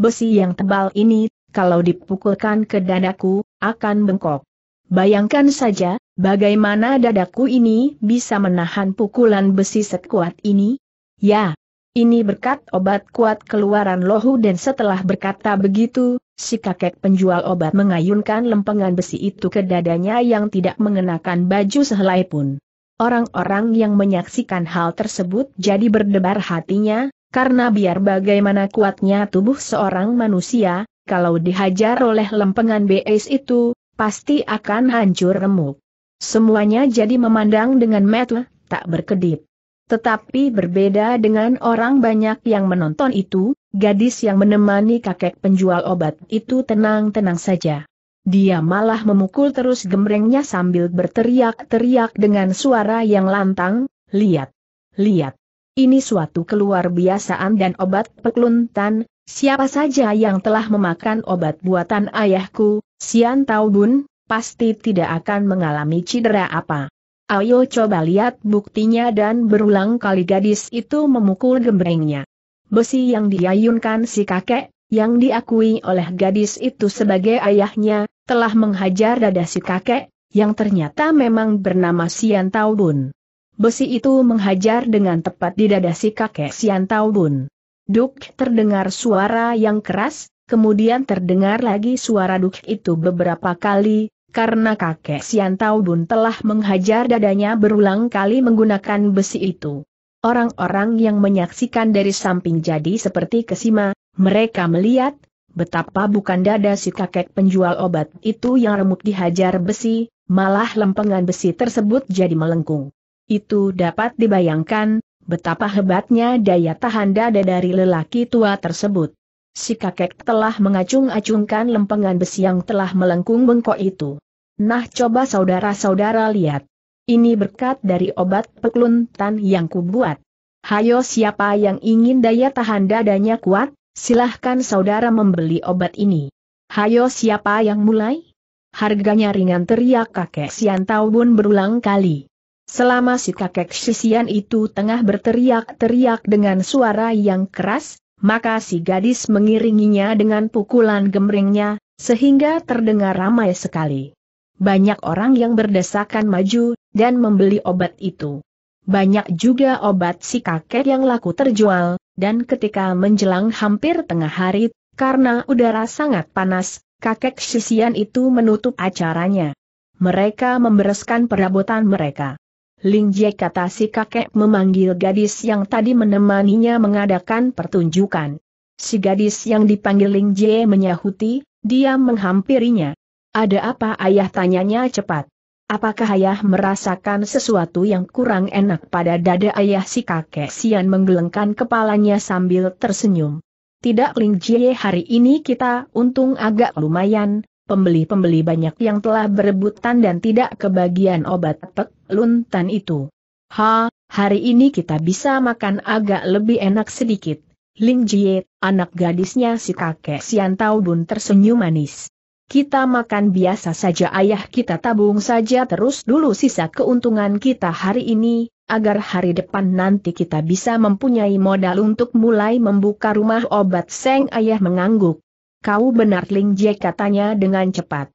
Besi yang tebal ini, kalau dipukulkan ke dadaku, akan bengkok. Bayangkan saja, bagaimana dadaku ini bisa menahan pukulan besi sekuat ini? Ya, ini berkat obat kuat keluaran lohu dan setelah berkata begitu, si kakek penjual obat mengayunkan lempengan besi itu ke dadanya yang tidak mengenakan baju sehelai pun. Orang-orang yang menyaksikan hal tersebut jadi berdebar hatinya, karena biar bagaimana kuatnya tubuh seorang manusia, kalau dihajar oleh lempengan BS itu, pasti akan hancur remuk. Semuanya jadi memandang dengan mata tak berkedip. Tetapi berbeda dengan orang banyak yang menonton itu, gadis yang menemani kakek penjual obat itu tenang-tenang saja. Dia malah memukul terus gemrengnya sambil berteriak-teriak dengan suara yang lantang, lihat, lihat. Ini suatu keluar biasaan dan obat pekluntan, Siapa saja yang telah memakan obat buatan ayahku, Sian Taubun, pasti tidak akan mengalami cedera apa. Ayo coba lihat buktinya dan berulang kali gadis itu memukul gembrengnya. Besi yang diayunkan si kakek, yang diakui oleh gadis itu sebagai ayahnya, telah menghajar dada si kakek, yang ternyata memang bernama Sian Taubun. Besi itu menghajar dengan tepat di dada si kakek Sian Taubun. Duk terdengar suara yang keras, kemudian terdengar lagi suara duk itu beberapa kali, karena kakek Sian bun telah menghajar dadanya berulang kali menggunakan besi itu. Orang-orang yang menyaksikan dari samping jadi seperti kesima, mereka melihat, betapa bukan dada si kakek penjual obat itu yang remuk dihajar besi, malah lempengan besi tersebut jadi melengkung. Itu dapat dibayangkan, Betapa hebatnya daya tahan dada dari lelaki tua tersebut. Si kakek telah mengacung-acungkan lempengan besi yang telah melengkung bengkok itu. Nah coba saudara-saudara lihat. Ini berkat dari obat pekluntan yang kubuat. Hayo siapa yang ingin daya tahan dadanya kuat, silahkan saudara membeli obat ini. Hayo siapa yang mulai? Harganya ringan teriak kakek Siantau pun berulang kali. Selama si kakek Sisian itu tengah berteriak-teriak dengan suara yang keras, maka si gadis mengiringinya dengan pukulan gemringnya, sehingga terdengar ramai sekali. Banyak orang yang berdesakan maju, dan membeli obat itu. Banyak juga obat si kakek yang laku terjual, dan ketika menjelang hampir tengah hari, karena udara sangat panas, kakek Sisian itu menutup acaranya. Mereka membereskan perabotan mereka. Ling Jie kata si kakek memanggil gadis yang tadi menemaninya mengadakan pertunjukan. Si gadis yang dipanggil Ling Jie menyahuti, dia menghampirinya. Ada apa ayah tanyanya cepat. Apakah ayah merasakan sesuatu yang kurang enak pada dada ayah si kakek Sian menggelengkan kepalanya sambil tersenyum. Tidak Ling Jie hari ini kita untung agak lumayan, pembeli-pembeli banyak yang telah berebutan dan tidak kebagian obat pek, luntan itu. Ha, hari ini kita bisa makan agak lebih enak sedikit. Ling Jie, anak gadisnya si kakek Sian Tao Bun tersenyum manis. Kita makan biasa saja ayah kita tabung saja terus dulu sisa keuntungan kita hari ini, agar hari depan nanti kita bisa mempunyai modal untuk mulai membuka rumah obat Seng ayah mengangguk. Kau benar Ling Jie katanya dengan cepat.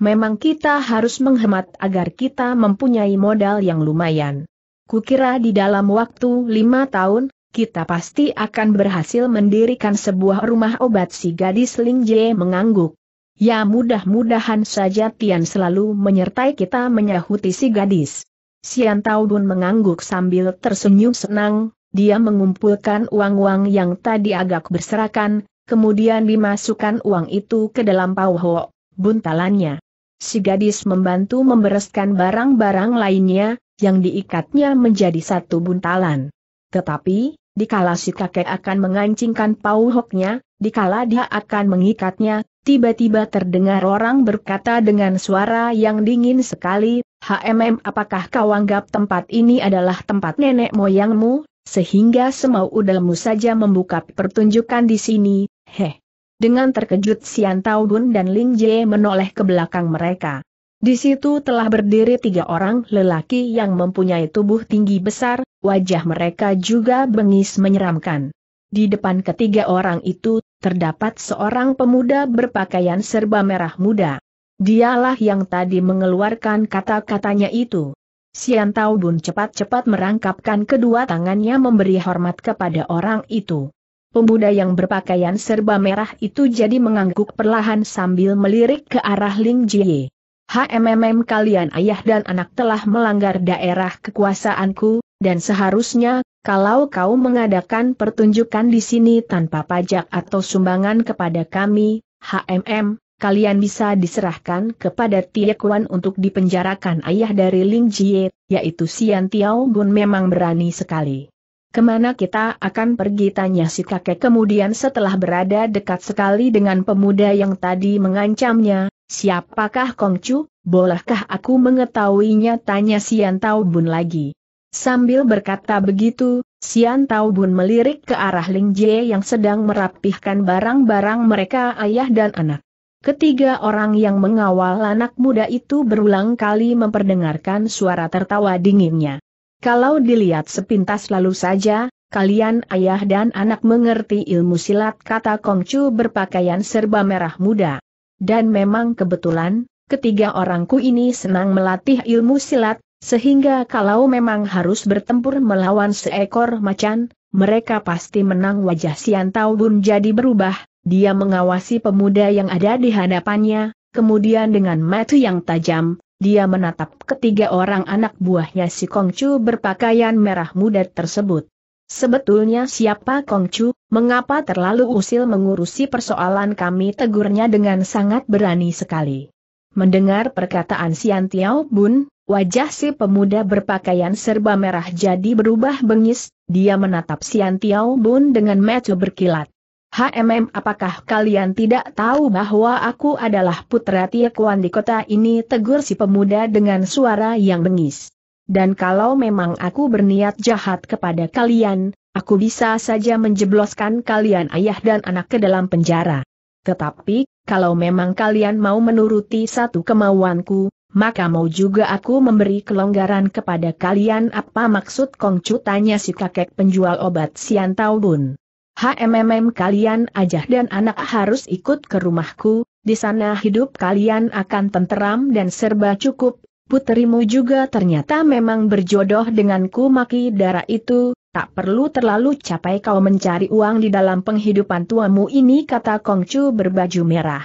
Memang kita harus menghemat agar kita mempunyai modal yang lumayan. Kukira di dalam waktu lima tahun, kita pasti akan berhasil mendirikan sebuah rumah obat si gadis Ling Jie mengangguk. Ya mudah-mudahan saja Tian selalu menyertai kita menyahuti si gadis. Sian Tao Bun mengangguk sambil tersenyum senang, dia mengumpulkan uang-uang yang tadi agak berserakan, kemudian dimasukkan uang itu ke dalam pauho, buntalannya. Si gadis membantu membereskan barang-barang lainnya, yang diikatnya menjadi satu buntalan. Tetapi, dikala si kakek akan mengancingkan pauhoknya, dikala dia akan mengikatnya, tiba-tiba terdengar orang berkata dengan suara yang dingin sekali, HMM apakah kau anggap tempat ini adalah tempat nenek moyangmu, sehingga semau udamu saja membuka pertunjukan di sini, Heh. Dengan terkejut Sian Tao dan Ling Jie menoleh ke belakang mereka. Di situ telah berdiri tiga orang lelaki yang mempunyai tubuh tinggi besar, wajah mereka juga bengis menyeramkan. Di depan ketiga orang itu, terdapat seorang pemuda berpakaian serba merah muda. Dialah yang tadi mengeluarkan kata-katanya itu. Sian Tao cepat-cepat merangkapkan kedua tangannya memberi hormat kepada orang itu. Pemuda yang berpakaian serba merah itu jadi mengangguk perlahan sambil melirik ke arah Ling Jie. HMMM kalian ayah dan anak telah melanggar daerah kekuasaanku, dan seharusnya, kalau kau mengadakan pertunjukan di sini tanpa pajak atau sumbangan kepada kami, HMM, kalian bisa diserahkan kepada Tia Kuan untuk dipenjarakan ayah dari Ling Jie, yaitu Xian Tiao Gun memang berani sekali. Kemana kita akan pergi tanya si kakek kemudian setelah berada dekat sekali dengan pemuda yang tadi mengancamnya, siapakah Kongcu, bolehkah aku mengetahuinya tanya Sian Taubun Bun lagi. Sambil berkata begitu, Sian Taubun Bun melirik ke arah Ling Jie yang sedang merapihkan barang-barang mereka ayah dan anak. Ketiga orang yang mengawal anak muda itu berulang kali memperdengarkan suara tertawa dinginnya. Kalau dilihat sepintas lalu saja, kalian ayah dan anak mengerti ilmu silat kata Kongcu berpakaian serba merah muda. Dan memang kebetulan, ketiga orangku ini senang melatih ilmu silat, sehingga kalau memang harus bertempur melawan seekor macan, mereka pasti menang wajah Sian Tao jadi berubah, dia mengawasi pemuda yang ada di hadapannya, kemudian dengan mata yang tajam, dia menatap ketiga orang anak buahnya si Kongcu berpakaian merah muda tersebut. Sebetulnya siapa Kongcu, mengapa terlalu usil mengurusi persoalan kami tegurnya dengan sangat berani sekali. Mendengar perkataan Sian Tiao Bun, wajah si pemuda berpakaian serba merah jadi berubah bengis, dia menatap Sian Tiao Bun dengan mata berkilat. HMM apakah kalian tidak tahu bahwa aku adalah putra Tiekuan di kota ini tegur si pemuda dengan suara yang bengis. Dan kalau memang aku berniat jahat kepada kalian, aku bisa saja menjebloskan kalian ayah dan anak ke dalam penjara. Tetapi, kalau memang kalian mau menuruti satu kemauanku, maka mau juga aku memberi kelonggaran kepada kalian apa maksud Kongcu tanya si kakek penjual obat Sian Taubun. HMMM kalian ajah dan anak harus ikut ke rumahku, di sana hidup kalian akan tenteram dan serba cukup, Putrimu juga ternyata memang berjodoh denganku maki darah itu, tak perlu terlalu capai kau mencari uang di dalam penghidupan tuamu ini kata Kongcu berbaju merah.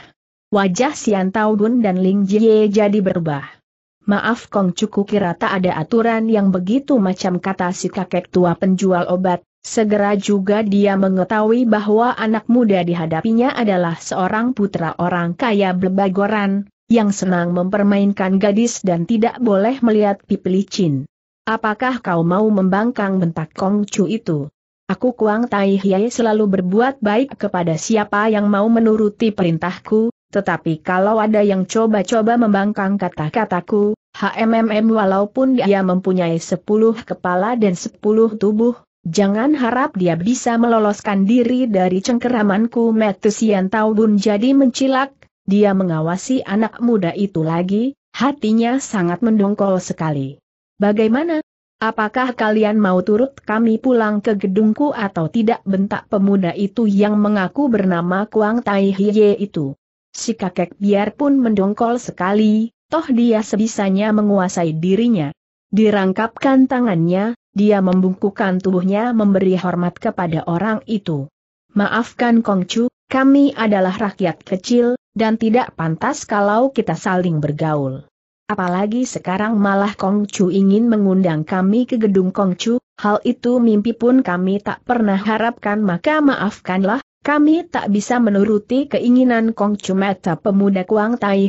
Wajah Sian Tao dan Ling Jie jadi berubah. Maaf Kongcu kira tak ada aturan yang begitu macam kata si kakek tua penjual obat, Segera juga dia mengetahui bahwa anak muda dihadapinya adalah seorang putra orang kaya Blebagoran, yang senang mempermainkan gadis dan tidak boleh melihat pipi licin. Apakah kau mau membangkang bentak Kong Chu itu? Aku Kuang Tai Hiai selalu berbuat baik kepada siapa yang mau menuruti perintahku, tetapi kalau ada yang coba-coba membangkang kata-kataku, HMMM walaupun dia mempunyai sepuluh kepala dan sepuluh tubuh, Jangan harap dia bisa meloloskan diri dari cengkeramanku Metusian Taubun jadi mencilak, dia mengawasi anak muda itu lagi, hatinya sangat mendongkol sekali. Bagaimana? Apakah kalian mau turut kami pulang ke gedungku atau tidak bentak pemuda itu yang mengaku bernama Kuang Tai Hiye itu? Si kakek biarpun mendongkol sekali, toh dia sebisanya menguasai dirinya. Dirangkapkan tangannya, dia membungkukkan tubuhnya memberi hormat kepada orang itu. Maafkan Kongcu, kami adalah rakyat kecil, dan tidak pantas kalau kita saling bergaul. Apalagi sekarang malah Kongcu ingin mengundang kami ke gedung Kongcu, hal itu mimpi pun kami tak pernah harapkan maka maafkanlah, kami tak bisa menuruti keinginan Kongcu mata pemuda Kuang Tai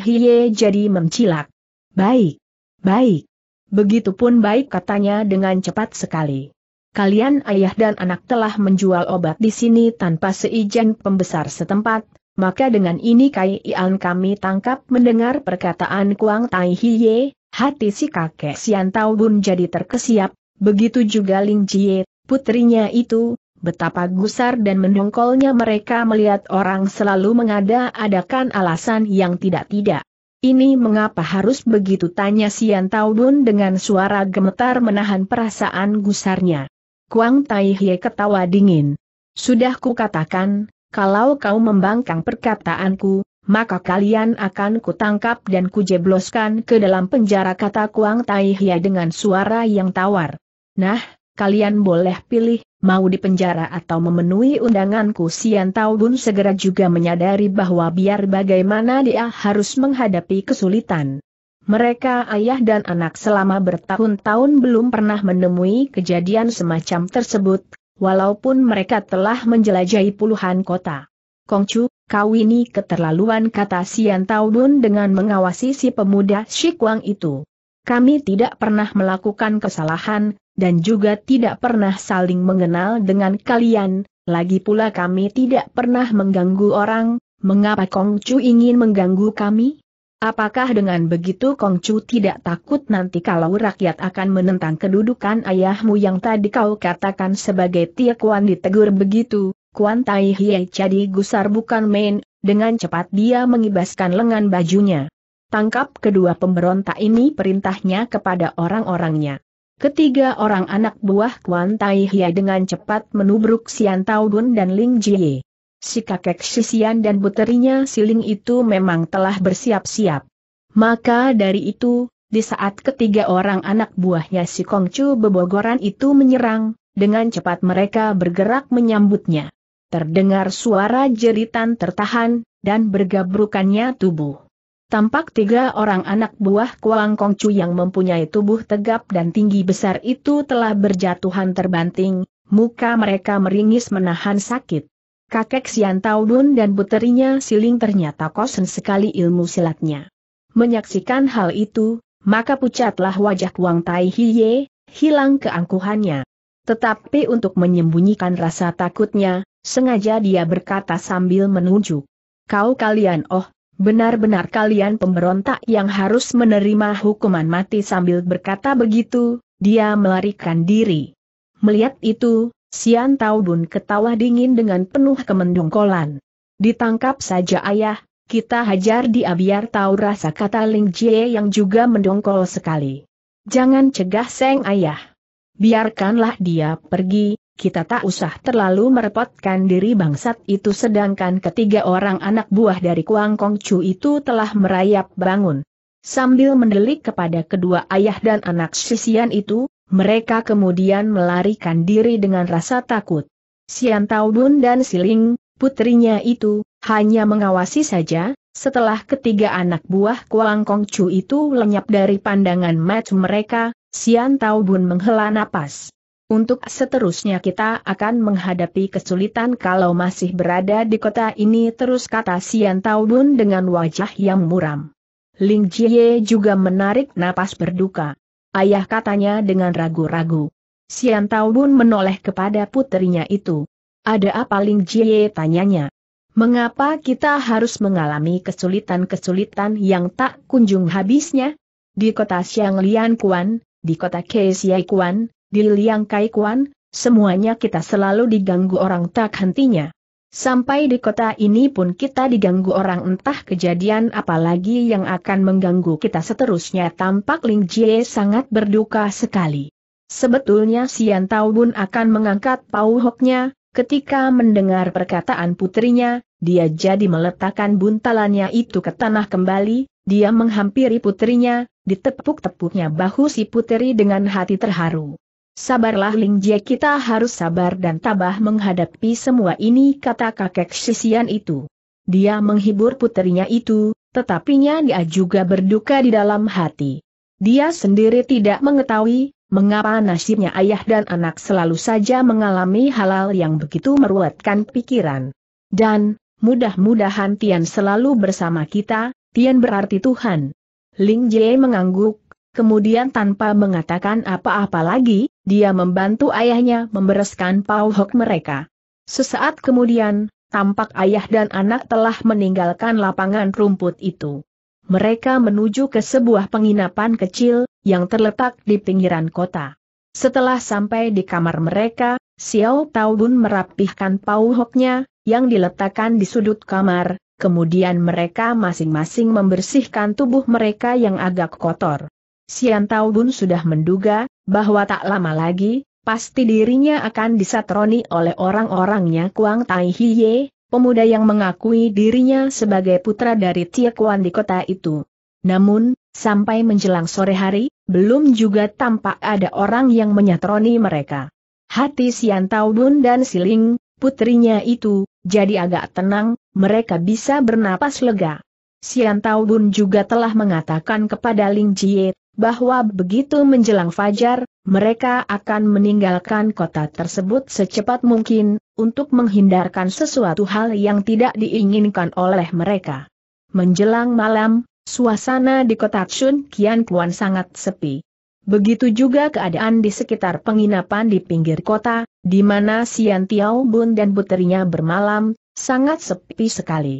jadi mencilak. Baik, baik. Begitupun baik katanya dengan cepat sekali. Kalian ayah dan anak telah menjual obat di sini tanpa seizin pembesar setempat, maka dengan ini Kai Ian kami tangkap mendengar perkataan Kuang Tai Hiye, hati si kakek Sian Tau Bun jadi terkesiap, begitu juga Ling Jie, putrinya itu, betapa gusar dan mendongkolnya mereka melihat orang selalu mengada-adakan alasan yang tidak-tidak. Ini mengapa harus begitu tanya Sian Taubun dengan suara gemetar menahan perasaan gusarnya. Kuang Tai Hye ketawa dingin. Sudah ku katakan, kalau kau membangkang perkataanku, maka kalian akan kutangkap dan kujebloskan ke dalam penjara kata Kuang Tai Hye dengan suara yang tawar. Nah, kalian boleh pilih, mau dipenjara atau memenuhi undanganku Sian Taubun segera juga menyadari bahwa biar bagaimana dia harus menghadapi kesulitan. Mereka ayah dan anak selama bertahun-tahun belum pernah menemui kejadian semacam tersebut, walaupun mereka telah menjelajahi puluhan kota. Kongcu, kau ini keterlaluan kata Sian Taudun dengan mengawasi si pemuda Shikwang itu. Kami tidak pernah melakukan kesalahan, dan juga tidak pernah saling mengenal dengan kalian, lagi pula kami tidak pernah mengganggu orang, mengapa Kong Chu ingin mengganggu kami? Apakah dengan begitu Kong Chu tidak takut nanti kalau rakyat akan menentang kedudukan ayahmu yang tadi kau katakan sebagai Tia Kuan ditegur begitu, Kuan Tai Hye jadi gusar bukan main, dengan cepat dia mengibaskan lengan bajunya. Tangkap kedua pemberontak ini perintahnya kepada orang-orangnya. Ketiga orang anak buah Kuan Tai Hia dengan cepat menubruk Sian Tao dan Ling Jie. Si kakek Sian dan puterinya Siling itu memang telah bersiap-siap. Maka dari itu, di saat ketiga orang anak buahnya si Kongcu bebogoran itu menyerang, dengan cepat mereka bergerak menyambutnya. Terdengar suara jeritan tertahan, dan bergabrukannya tubuh. Tampak tiga orang anak buah Kuang Kong Kongcu yang mempunyai tubuh tegap dan tinggi besar itu telah berjatuhan terbanting, muka mereka meringis menahan sakit. Kakek Sian Dun dan puterinya Siling ternyata kosen sekali ilmu silatnya. Menyaksikan hal itu, maka pucatlah wajah Kuang Tai Hiye, hilang keangkuhannya. Tetapi untuk menyembunyikan rasa takutnya, sengaja dia berkata sambil menunjuk. Kau kalian oh, Benar-benar kalian pemberontak yang harus menerima hukuman mati sambil berkata begitu, dia melarikan diri. Melihat itu, Sian tahu Bun ketawa dingin dengan penuh kemendungkolan. Ditangkap saja ayah, kita hajar dia biar tahu rasa kata Ling Jie yang juga mendongkol sekali. Jangan cegah Seng ayah. Biarkanlah dia pergi, kita tak usah terlalu merepotkan diri bangsat itu sedangkan ketiga orang anak buah dari Kuang Kong Chu itu telah merayap bangun. Sambil mendelik kepada kedua ayah dan anak Sisian itu, mereka kemudian melarikan diri dengan rasa takut. Sian Taubun dan Siling, putrinya itu, hanya mengawasi saja, setelah ketiga anak buah Kuang Kong Chu itu lenyap dari pandangan mata mereka, Sian Taubun menghela napas. Untuk seterusnya kita akan menghadapi kesulitan kalau masih berada di kota ini terus kata Sian Taubun dengan wajah yang muram. Ling Jie juga menarik napas berduka. Ayah katanya dengan ragu-ragu. Sian Taubun menoleh kepada putrinya itu. Ada apa Ling Jie tanyanya? Mengapa kita harus mengalami kesulitan-kesulitan yang tak kunjung habisnya? Di kota Xianglian Kuan, di kota Kesiai Kuan, di Liang Kaikuan, semuanya kita selalu diganggu orang tak hentinya. Sampai di kota ini pun kita diganggu orang entah kejadian apalagi yang akan mengganggu kita seterusnya tampak Ling Jie sangat berduka sekali. Sebetulnya Sian Tao akan mengangkat Pau Hoknya, ketika mendengar perkataan putrinya, dia jadi meletakkan buntalannya itu ke tanah kembali, dia menghampiri putrinya, ditepuk-tepuknya bahu si putri dengan hati terharu. Sabarlah Ling Jie kita harus sabar dan tabah menghadapi semua ini kata kakek sisian itu. Dia menghibur putrinya itu, tetapinya dia juga berduka di dalam hati. Dia sendiri tidak mengetahui, mengapa nasibnya ayah dan anak selalu saja mengalami halal yang begitu meruatkan pikiran. Dan, mudah-mudahan Tian selalu bersama kita, Tian berarti Tuhan. Ling Jie mengangguk, Kemudian tanpa mengatakan apa-apa lagi, dia membantu ayahnya membereskan pauhok mereka. Sesaat kemudian, tampak ayah dan anak telah meninggalkan lapangan rumput itu. Mereka menuju ke sebuah penginapan kecil, yang terletak di pinggiran kota. Setelah sampai di kamar mereka, Xiao Taobun merapihkan pauhoknya, yang diletakkan di sudut kamar, kemudian mereka masing-masing membersihkan tubuh mereka yang agak kotor. Sian Tao sudah menduga, bahwa tak lama lagi, pasti dirinya akan disatroni oleh orang-orangnya Kuang Tai Hiye, pemuda yang mengakui dirinya sebagai putra dari Tia Kuan di kota itu. Namun, sampai menjelang sore hari, belum juga tampak ada orang yang menyatroni mereka. Hati Sian Tao dan Siling, putrinya itu, jadi agak tenang, mereka bisa bernapas lega. Sian Tao juga telah mengatakan kepada Ling Jie, bahwa begitu menjelang fajar, mereka akan meninggalkan kota tersebut secepat mungkin, untuk menghindarkan sesuatu hal yang tidak diinginkan oleh mereka. Menjelang malam, suasana di kota Chun Kian Kuan sangat sepi. Begitu juga keadaan di sekitar penginapan di pinggir kota, di mana Sian Tiao Bun dan putrinya bermalam, sangat sepi sekali.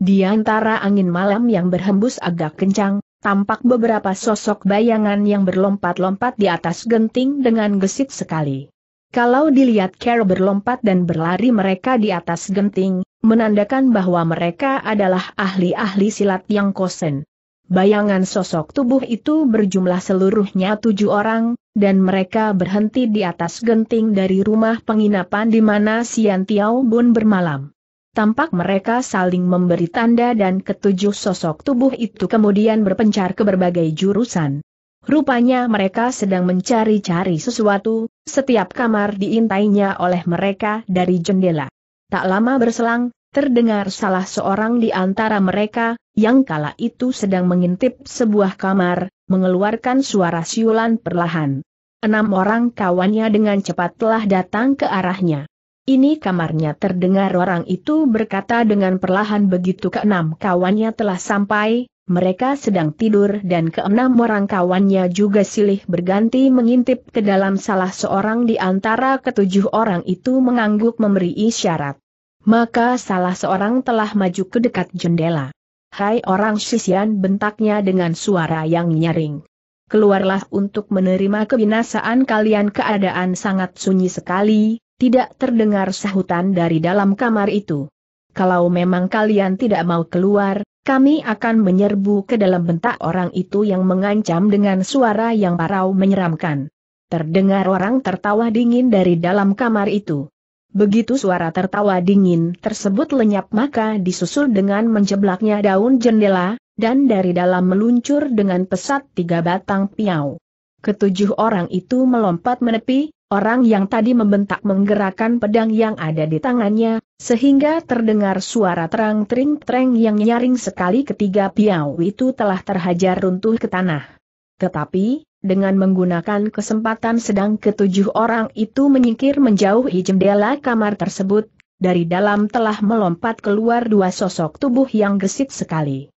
Di antara angin malam yang berhembus agak kencang, Tampak beberapa sosok bayangan yang berlompat-lompat di atas genting dengan gesit sekali. Kalau dilihat Carol berlompat dan berlari mereka di atas genting, menandakan bahwa mereka adalah ahli-ahli silat yang kosen. Bayangan sosok tubuh itu berjumlah seluruhnya tujuh orang, dan mereka berhenti di atas genting dari rumah penginapan di mana Sian Tiao Bun bermalam. Tampak mereka saling memberi tanda dan ketujuh sosok tubuh itu kemudian berpencar ke berbagai jurusan. Rupanya mereka sedang mencari-cari sesuatu, setiap kamar diintainya oleh mereka dari jendela. Tak lama berselang, terdengar salah seorang di antara mereka, yang kala itu sedang mengintip sebuah kamar, mengeluarkan suara siulan perlahan. Enam orang kawannya dengan cepat telah datang ke arahnya. Ini kamarnya terdengar orang itu berkata dengan perlahan begitu keenam kawannya telah sampai, mereka sedang tidur dan keenam orang kawannya juga silih berganti mengintip ke dalam salah seorang di antara ketujuh orang itu mengangguk memberi isyarat. Maka salah seorang telah maju ke dekat jendela. Hai orang sisian bentaknya dengan suara yang nyaring. Keluarlah untuk menerima kebinasaan kalian keadaan sangat sunyi sekali, tidak terdengar sahutan dari dalam kamar itu. Kalau memang kalian tidak mau keluar, kami akan menyerbu ke dalam bentak orang itu yang mengancam dengan suara yang parau menyeramkan. Terdengar orang tertawa dingin dari dalam kamar itu. Begitu suara tertawa dingin tersebut lenyap maka disusul dengan menjeblaknya daun jendela, dan dari dalam meluncur dengan pesat tiga batang piau. Ketujuh orang itu melompat menepi, Orang yang tadi membentak menggerakkan pedang yang ada di tangannya, sehingga terdengar suara terang tering-tereng yang nyaring sekali ketiga piau itu telah terhajar runtuh ke tanah. Tetapi, dengan menggunakan kesempatan sedang ketujuh orang itu menyingkir menjauhi jendela kamar tersebut, dari dalam telah melompat keluar dua sosok tubuh yang gesit sekali.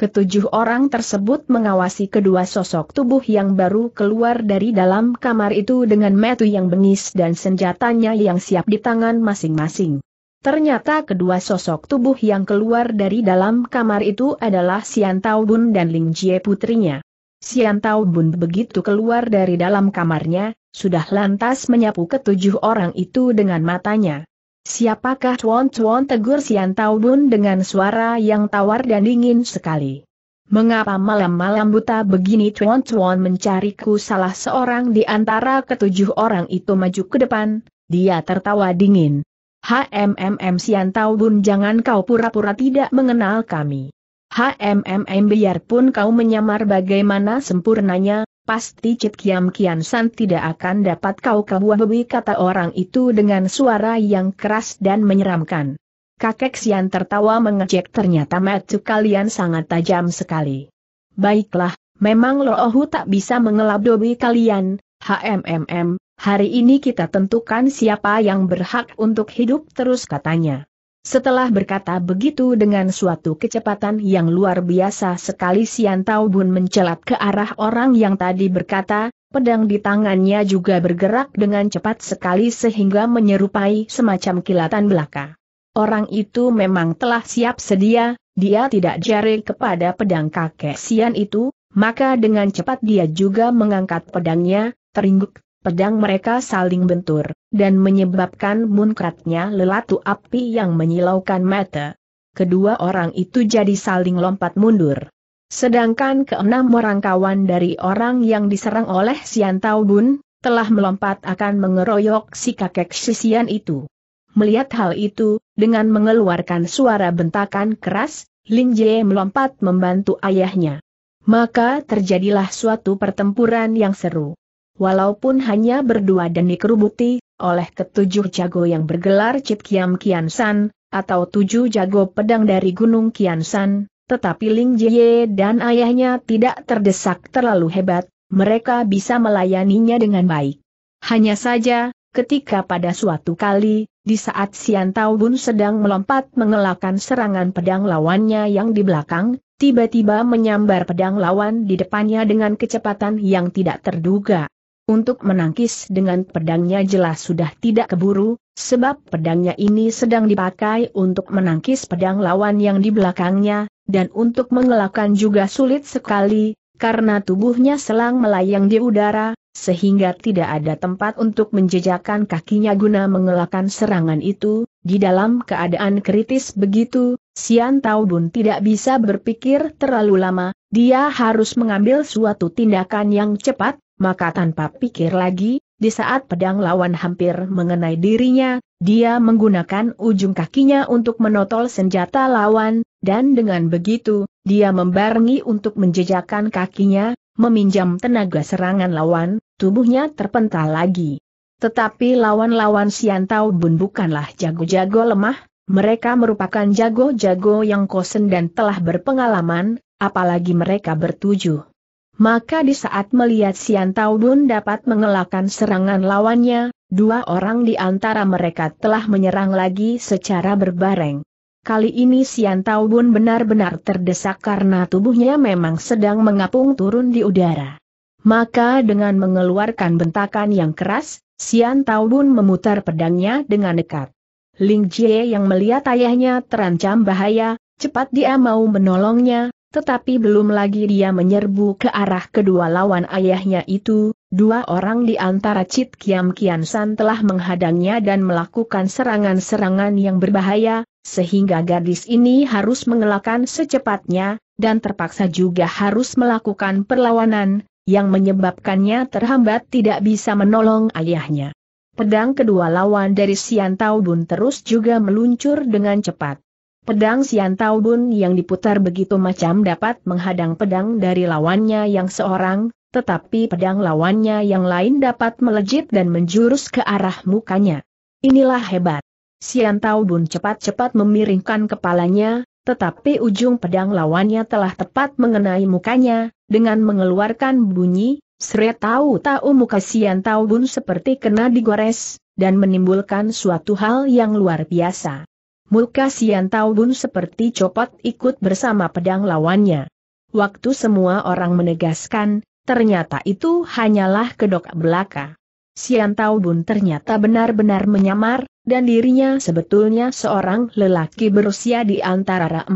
Ketujuh orang tersebut mengawasi kedua sosok tubuh yang baru keluar dari dalam kamar itu dengan metu yang bengis dan senjatanya yang siap di tangan masing-masing. Ternyata kedua sosok tubuh yang keluar dari dalam kamar itu adalah Sian Taobun dan Ling Jie putrinya. Sian Taobun begitu keluar dari dalam kamarnya, sudah lantas menyapu ketujuh orang itu dengan matanya. Siapakah Tuan Tuan tegur Sian Tau Bun dengan suara yang tawar dan dingin sekali. Mengapa malam-malam buta begini Tuan Tuan mencariku salah seorang di antara ketujuh orang itu maju ke depan, dia tertawa dingin. HMMM Sian Tau Bun jangan kau pura-pura tidak mengenal kami. HMMM biarpun kau menyamar bagaimana sempurnanya, pasti Cit Kiam Kian San tidak akan dapat kau kebuahi kata orang itu dengan suara yang keras dan menyeramkan. Kakek Sian tertawa mengejek ternyata mata kalian sangat tajam sekali. Baiklah, memang Loohu tak bisa mengelabui kalian, HMMM, hari ini kita tentukan siapa yang berhak untuk hidup terus katanya. Setelah berkata begitu dengan suatu kecepatan yang luar biasa sekali Sian Taubun Bun mencelat ke arah orang yang tadi berkata, pedang di tangannya juga bergerak dengan cepat sekali sehingga menyerupai semacam kilatan belaka. Orang itu memang telah siap sedia, dia tidak jari kepada pedang kakek Sian itu, maka dengan cepat dia juga mengangkat pedangnya, teringguk pedang mereka saling bentur, dan menyebabkan munkratnya lelatu api yang menyilaukan mata. Kedua orang itu jadi saling lompat mundur. Sedangkan keenam orang kawan dari orang yang diserang oleh Sian Tao telah melompat akan mengeroyok si kakek sisian itu. Melihat hal itu, dengan mengeluarkan suara bentakan keras, Lin Jie melompat membantu ayahnya. Maka terjadilah suatu pertempuran yang seru. Walaupun hanya berdua dan dikerubuti, oleh ketujuh jago yang bergelar Cip Kiam Kian San, atau tujuh jago pedang dari Gunung Kian San, tetapi Ling Jie dan ayahnya tidak terdesak terlalu hebat, mereka bisa melayaninya dengan baik. Hanya saja, ketika pada suatu kali, di saat Sian Tao Bun sedang melompat mengelakkan serangan pedang lawannya yang di belakang, tiba-tiba menyambar pedang lawan di depannya dengan kecepatan yang tidak terduga untuk menangkis dengan pedangnya jelas sudah tidak keburu, sebab pedangnya ini sedang dipakai untuk menangkis pedang lawan yang di belakangnya, dan untuk mengelakkan juga sulit sekali, karena tubuhnya selang melayang di udara, sehingga tidak ada tempat untuk menjejakkan kakinya guna mengelakkan serangan itu, di dalam keadaan kritis begitu, Sian Tao Bun tidak bisa berpikir terlalu lama, dia harus mengambil suatu tindakan yang cepat, maka tanpa pikir lagi, di saat pedang lawan hampir mengenai dirinya, dia menggunakan ujung kakinya untuk menotol senjata lawan, dan dengan begitu, dia membarengi untuk menjejakkan kakinya, meminjam tenaga serangan lawan, tubuhnya terpental lagi. Tetapi lawan-lawan Siantau Bun bukanlah jago-jago lemah, mereka merupakan jago-jago yang kosen dan telah berpengalaman, apalagi mereka bertujuh. Maka di saat melihat Sian Dun dapat mengelakkan serangan lawannya, dua orang di antara mereka telah menyerang lagi secara berbareng. Kali ini Sian Taubun benar-benar terdesak karena tubuhnya memang sedang mengapung turun di udara. Maka dengan mengeluarkan bentakan yang keras, Sian Taubun memutar pedangnya dengan dekat. Ling Jie yang melihat ayahnya terancam bahaya, cepat dia mau menolongnya, tetapi belum lagi dia menyerbu ke arah kedua lawan ayahnya itu, dua orang di antara Cit Kiam Kian San telah menghadangnya dan melakukan serangan-serangan yang berbahaya, sehingga gadis ini harus mengelakkan secepatnya, dan terpaksa juga harus melakukan perlawanan, yang menyebabkannya terhambat tidak bisa menolong ayahnya. Pedang kedua lawan dari Sian Taubun terus juga meluncur dengan cepat. Pedang Sian Taubun yang diputar begitu macam dapat menghadang pedang dari lawannya yang seorang, tetapi pedang lawannya yang lain dapat melejit dan menjurus ke arah mukanya. Inilah hebat. Sian Taubun cepat-cepat memiringkan kepalanya, tetapi ujung pedang lawannya telah tepat mengenai mukanya, dengan mengeluarkan bunyi, seret tahu-tahu muka Sian Taubun seperti kena digores, dan menimbulkan suatu hal yang luar biasa. Muka Sian Taubun seperti copot ikut bersama pedang lawannya. Waktu semua orang menegaskan, ternyata itu hanyalah kedok belaka. Sian Taubun ternyata benar-benar menyamar, dan dirinya sebetulnya seorang lelaki berusia di antara 40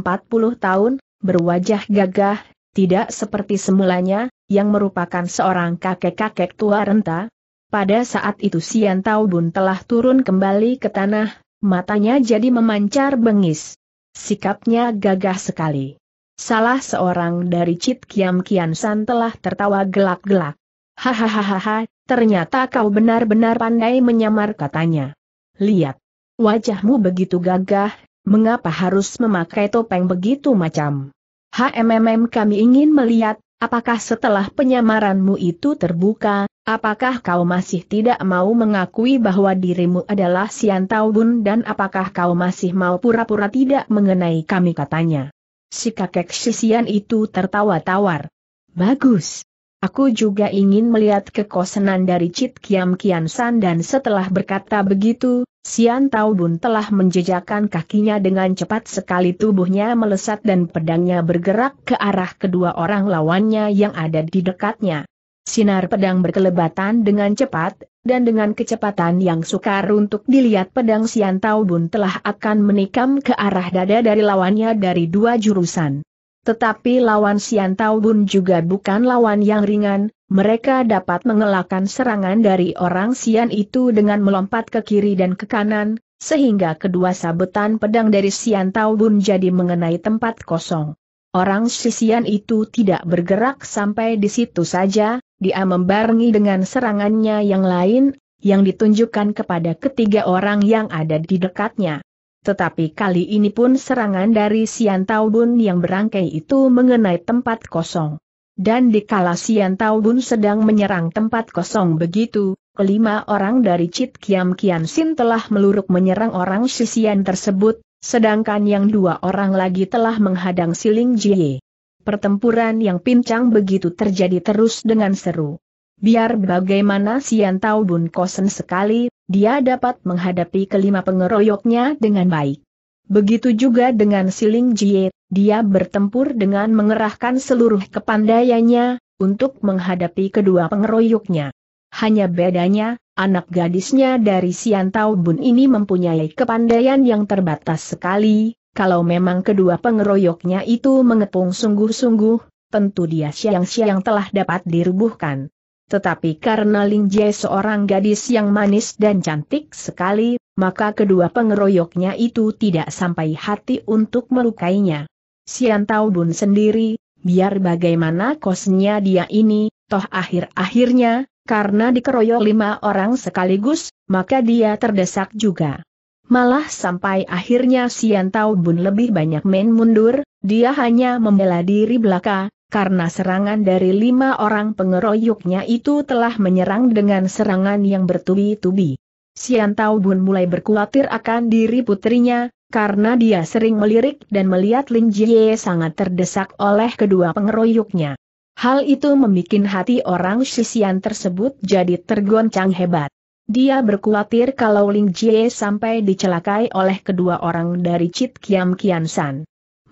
tahun, berwajah gagah, tidak seperti semulanya, yang merupakan seorang kakek-kakek tua renta. Pada saat itu Sian Taubun telah turun kembali ke tanah, matanya jadi memancar bengis. Sikapnya gagah sekali. Salah seorang dari Cit Kiam Kian San telah tertawa gelak-gelak. Hahaha, ternyata kau benar-benar pandai menyamar katanya. Lihat, wajahmu begitu gagah, mengapa harus memakai topeng begitu macam? HMMM kami ingin melihat, apakah setelah penyamaranmu itu terbuka, Apakah kau masih tidak mau mengakui bahwa dirimu adalah Sian Taubun dan apakah kau masih mau pura-pura tidak mengenai kami katanya. Si kakek Sian itu tertawa tawar. Bagus. Aku juga ingin melihat kekosenan dari Cit Kiam Kian San dan setelah berkata begitu, Sian Taubun telah menjejakan kakinya dengan cepat sekali tubuhnya melesat dan pedangnya bergerak ke arah kedua orang lawannya yang ada di dekatnya. Sinar pedang berkelebatan dengan cepat, dan dengan kecepatan yang sukar untuk dilihat pedang Sian Bun telah akan menikam ke arah dada dari lawannya dari dua jurusan. Tetapi lawan Sian Bun juga bukan lawan yang ringan, mereka dapat mengelakkan serangan dari orang Sian itu dengan melompat ke kiri dan ke kanan, sehingga kedua sabetan pedang dari Sian Bun jadi mengenai tempat kosong. Orang sisian itu tidak bergerak sampai di situ saja, dia membarengi dengan serangannya yang lain, yang ditunjukkan kepada ketiga orang yang ada di dekatnya. Tetapi kali ini pun serangan dari Sian Taubun yang berangkai itu mengenai tempat kosong. Dan dikala Sian Taubun sedang menyerang tempat kosong begitu, kelima orang dari Cit Kiam Kian Sin telah meluruk menyerang orang Sisian tersebut, Sedangkan yang dua orang lagi telah menghadang Siling Jie. Pertempuran yang pincang begitu terjadi terus dengan seru. Biar bagaimana Sian Tau Bun Kosen sekali, dia dapat menghadapi kelima pengeroyoknya dengan baik. Begitu juga dengan Siling Jie, dia bertempur dengan mengerahkan seluruh kepandaiannya, untuk menghadapi kedua pengeroyoknya. Hanya bedanya, Anak gadisnya dari Siantau Bun ini mempunyai kepandaian yang terbatas sekali, kalau memang kedua pengeroyoknya itu mengepung sungguh-sungguh, tentu dia siang-siang telah dapat dirubuhkan. Tetapi karena Ling Jie seorang gadis yang manis dan cantik sekali, maka kedua pengeroyoknya itu tidak sampai hati untuk melukainya. Sian Bun sendiri, biar bagaimana kosnya dia ini, toh akhir-akhirnya, karena dikeroyok lima orang sekaligus, maka dia terdesak juga. Malah sampai akhirnya Sian Tau Bun lebih banyak main mundur, dia hanya membela diri belaka, karena serangan dari lima orang pengeroyoknya itu telah menyerang dengan serangan yang bertubi-tubi. Sian Tau Bun mulai berkhawatir akan diri putrinya, karena dia sering melirik dan melihat Lin Jie sangat terdesak oleh kedua pengeroyoknya. Hal itu membuat hati orang Shishian tersebut jadi tergoncang hebat. Dia berkhawatir kalau Ling Jie sampai dicelakai oleh kedua orang dari Chit Kiam Kian San.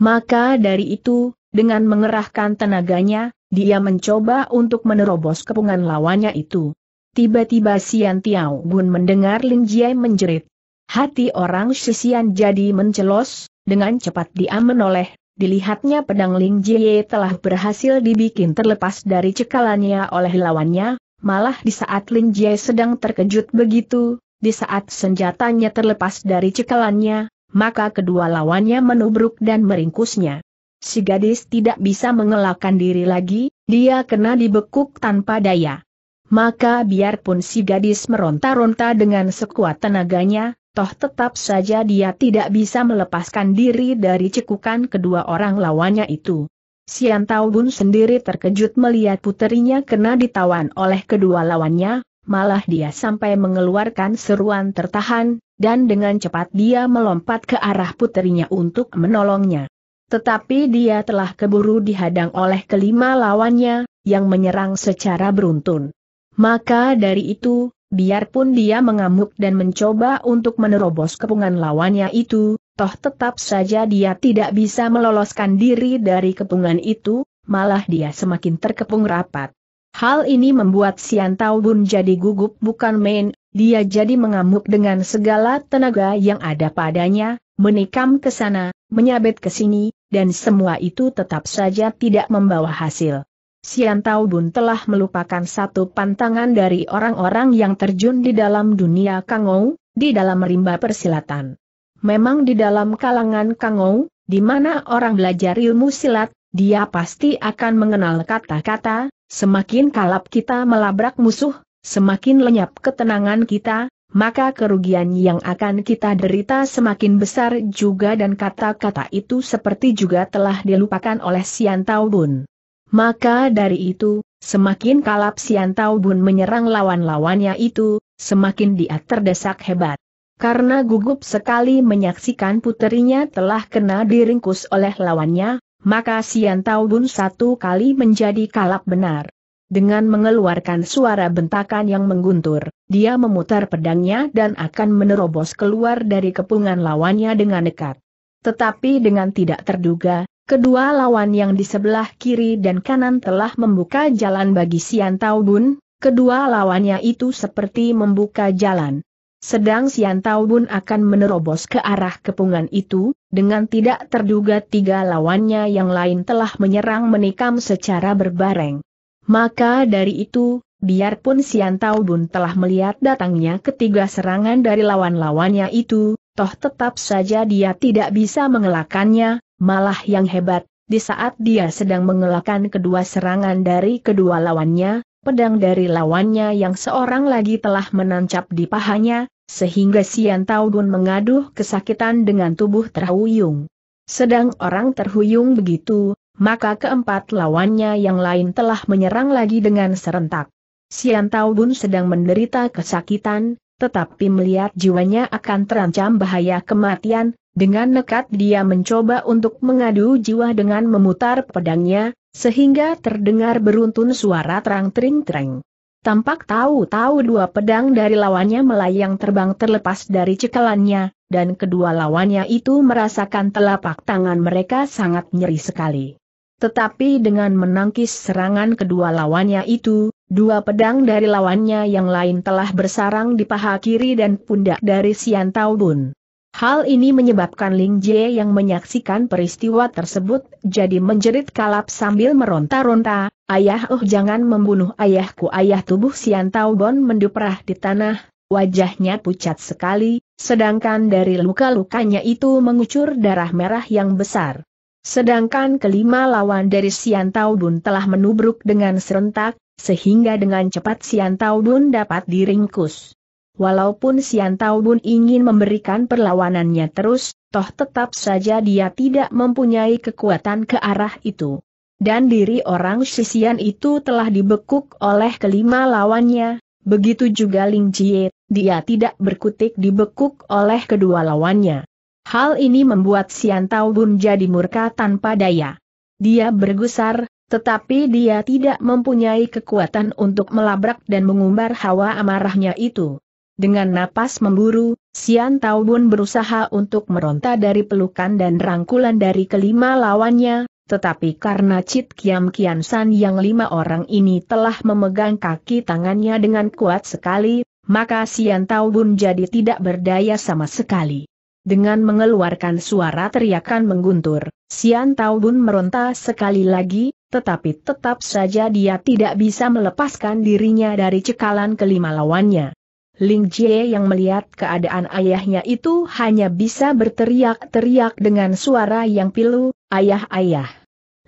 Maka dari itu, dengan mengerahkan tenaganya, dia mencoba untuk menerobos kepungan lawannya itu. Tiba-tiba Sian Tiao Bun mendengar Ling Jie menjerit. Hati orang Shishian jadi mencelos, dengan cepat dia menoleh dilihatnya pedang Ling Jie telah berhasil dibikin terlepas dari cekalannya oleh lawannya, malah di saat Ling Jie sedang terkejut begitu, di saat senjatanya terlepas dari cekalannya, maka kedua lawannya menubruk dan meringkusnya. Si gadis tidak bisa mengelakkan diri lagi, dia kena dibekuk tanpa daya. Maka biarpun si gadis meronta-ronta dengan sekuat tenaganya, toh tetap saja dia tidak bisa melepaskan diri dari cekukan kedua orang lawannya itu. Sian Taubun sendiri terkejut melihat puterinya kena ditawan oleh kedua lawannya, malah dia sampai mengeluarkan seruan tertahan, dan dengan cepat dia melompat ke arah puterinya untuk menolongnya. Tetapi dia telah keburu dihadang oleh kelima lawannya, yang menyerang secara beruntun. Maka dari itu, biarpun dia mengamuk dan mencoba untuk menerobos kepungan lawannya itu, toh tetap saja dia tidak bisa meloloskan diri dari kepungan itu, malah dia semakin terkepung rapat. Hal ini membuat Sian Taubun Bun jadi gugup bukan main, dia jadi mengamuk dengan segala tenaga yang ada padanya, menikam ke sana, menyabet ke sini, dan semua itu tetap saja tidak membawa hasil. Sian Tao Bun telah melupakan satu pantangan dari orang-orang yang terjun di dalam dunia Kangou, di dalam rimba persilatan. Memang di dalam kalangan Kangou, di mana orang belajar ilmu silat, dia pasti akan mengenal kata-kata, semakin kalap kita melabrak musuh, semakin lenyap ketenangan kita, maka kerugian yang akan kita derita semakin besar juga dan kata-kata itu seperti juga telah dilupakan oleh Sian Taubun. Maka dari itu, semakin kalap Sian Taubun Bun menyerang lawan-lawannya itu, semakin dia terdesak hebat. Karena gugup sekali menyaksikan puterinya telah kena diringkus oleh lawannya, maka Sian Taubun Bun satu kali menjadi kalap benar. Dengan mengeluarkan suara bentakan yang mengguntur, dia memutar pedangnya dan akan menerobos keluar dari kepungan lawannya dengan dekat. Tetapi dengan tidak terduga, Kedua lawan yang di sebelah kiri dan kanan telah membuka jalan bagi Sian Bun, kedua lawannya itu seperti membuka jalan. Sedang Sian Bun akan menerobos ke arah kepungan itu, dengan tidak terduga tiga lawannya yang lain telah menyerang menikam secara berbareng. Maka dari itu, biarpun Sian Bun telah melihat datangnya ketiga serangan dari lawan-lawannya itu, toh tetap saja dia tidak bisa mengelakkannya, Malah yang hebat, di saat dia sedang mengelakkan kedua serangan dari kedua lawannya, pedang dari lawannya yang seorang lagi telah menancap di pahanya, sehingga Sian Taudun mengaduh kesakitan dengan tubuh terhuyung. Sedang orang terhuyung begitu, maka keempat lawannya yang lain telah menyerang lagi dengan serentak. Sian Taudun sedang menderita kesakitan, tetapi melihat jiwanya akan terancam bahaya kematian, dengan nekat dia mencoba untuk mengadu jiwa dengan memutar pedangnya, sehingga terdengar beruntun suara terang tering tering Tampak tahu-tahu dua pedang dari lawannya melayang terbang terlepas dari cekalannya, dan kedua lawannya itu merasakan telapak tangan mereka sangat nyeri sekali. Tetapi dengan menangkis serangan kedua lawannya itu, dua pedang dari lawannya yang lain telah bersarang di paha kiri dan pundak dari Sian Taubun. Hal ini menyebabkan Ling Jie yang menyaksikan peristiwa tersebut jadi menjerit kalap sambil meronta-ronta, Ayah oh jangan membunuh ayahku ayah tubuh Sian Taubon menduprah di tanah, wajahnya pucat sekali, sedangkan dari luka-lukanya itu mengucur darah merah yang besar. Sedangkan kelima lawan dari Sian Taubun telah menubruk dengan serentak, sehingga dengan cepat Sian Taubun dapat diringkus. Walaupun Sian Tao ingin memberikan perlawanannya terus, toh tetap saja dia tidak mempunyai kekuatan ke arah itu. Dan diri orang Sisian itu telah dibekuk oleh kelima lawannya, begitu juga Ling Jie, dia tidak berkutik dibekuk oleh kedua lawannya. Hal ini membuat Sian Tao jadi murka tanpa daya. Dia bergusar, tetapi dia tidak mempunyai kekuatan untuk melabrak dan mengumbar hawa amarahnya itu. Dengan napas memburu, Sian Taubun berusaha untuk meronta dari pelukan dan rangkulan dari kelima lawannya, tetapi karena Cit Kiam Kian San yang lima orang ini telah memegang kaki tangannya dengan kuat sekali, maka Sian Taubun jadi tidak berdaya sama sekali. Dengan mengeluarkan suara teriakan mengguntur, Sian Taubun meronta sekali lagi, tetapi tetap saja dia tidak bisa melepaskan dirinya dari cekalan kelima lawannya. Ling Jie yang melihat keadaan ayahnya itu hanya bisa berteriak-teriak dengan suara yang pilu, ayah ayah.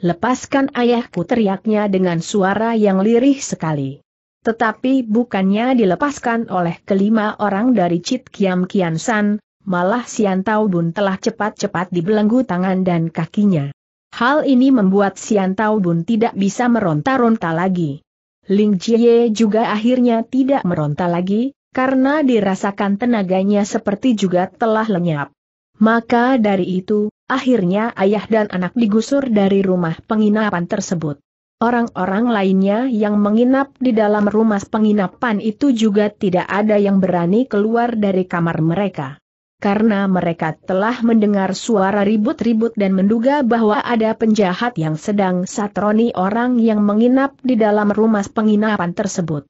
Lepaskan ayahku teriaknya dengan suara yang lirih sekali. Tetapi bukannya dilepaskan oleh kelima orang dari Cit Kiam Kian San, malah Sian Tao Bun telah cepat-cepat dibelenggu tangan dan kakinya. Hal ini membuat Sian Tao Bun tidak bisa meronta-ronta lagi. Ling Jie juga akhirnya tidak meronta lagi, karena dirasakan tenaganya seperti juga telah lenyap. Maka dari itu, akhirnya ayah dan anak digusur dari rumah penginapan tersebut. Orang-orang lainnya yang menginap di dalam rumah penginapan itu juga tidak ada yang berani keluar dari kamar mereka. Karena mereka telah mendengar suara ribut-ribut dan menduga bahwa ada penjahat yang sedang satroni orang yang menginap di dalam rumah penginapan tersebut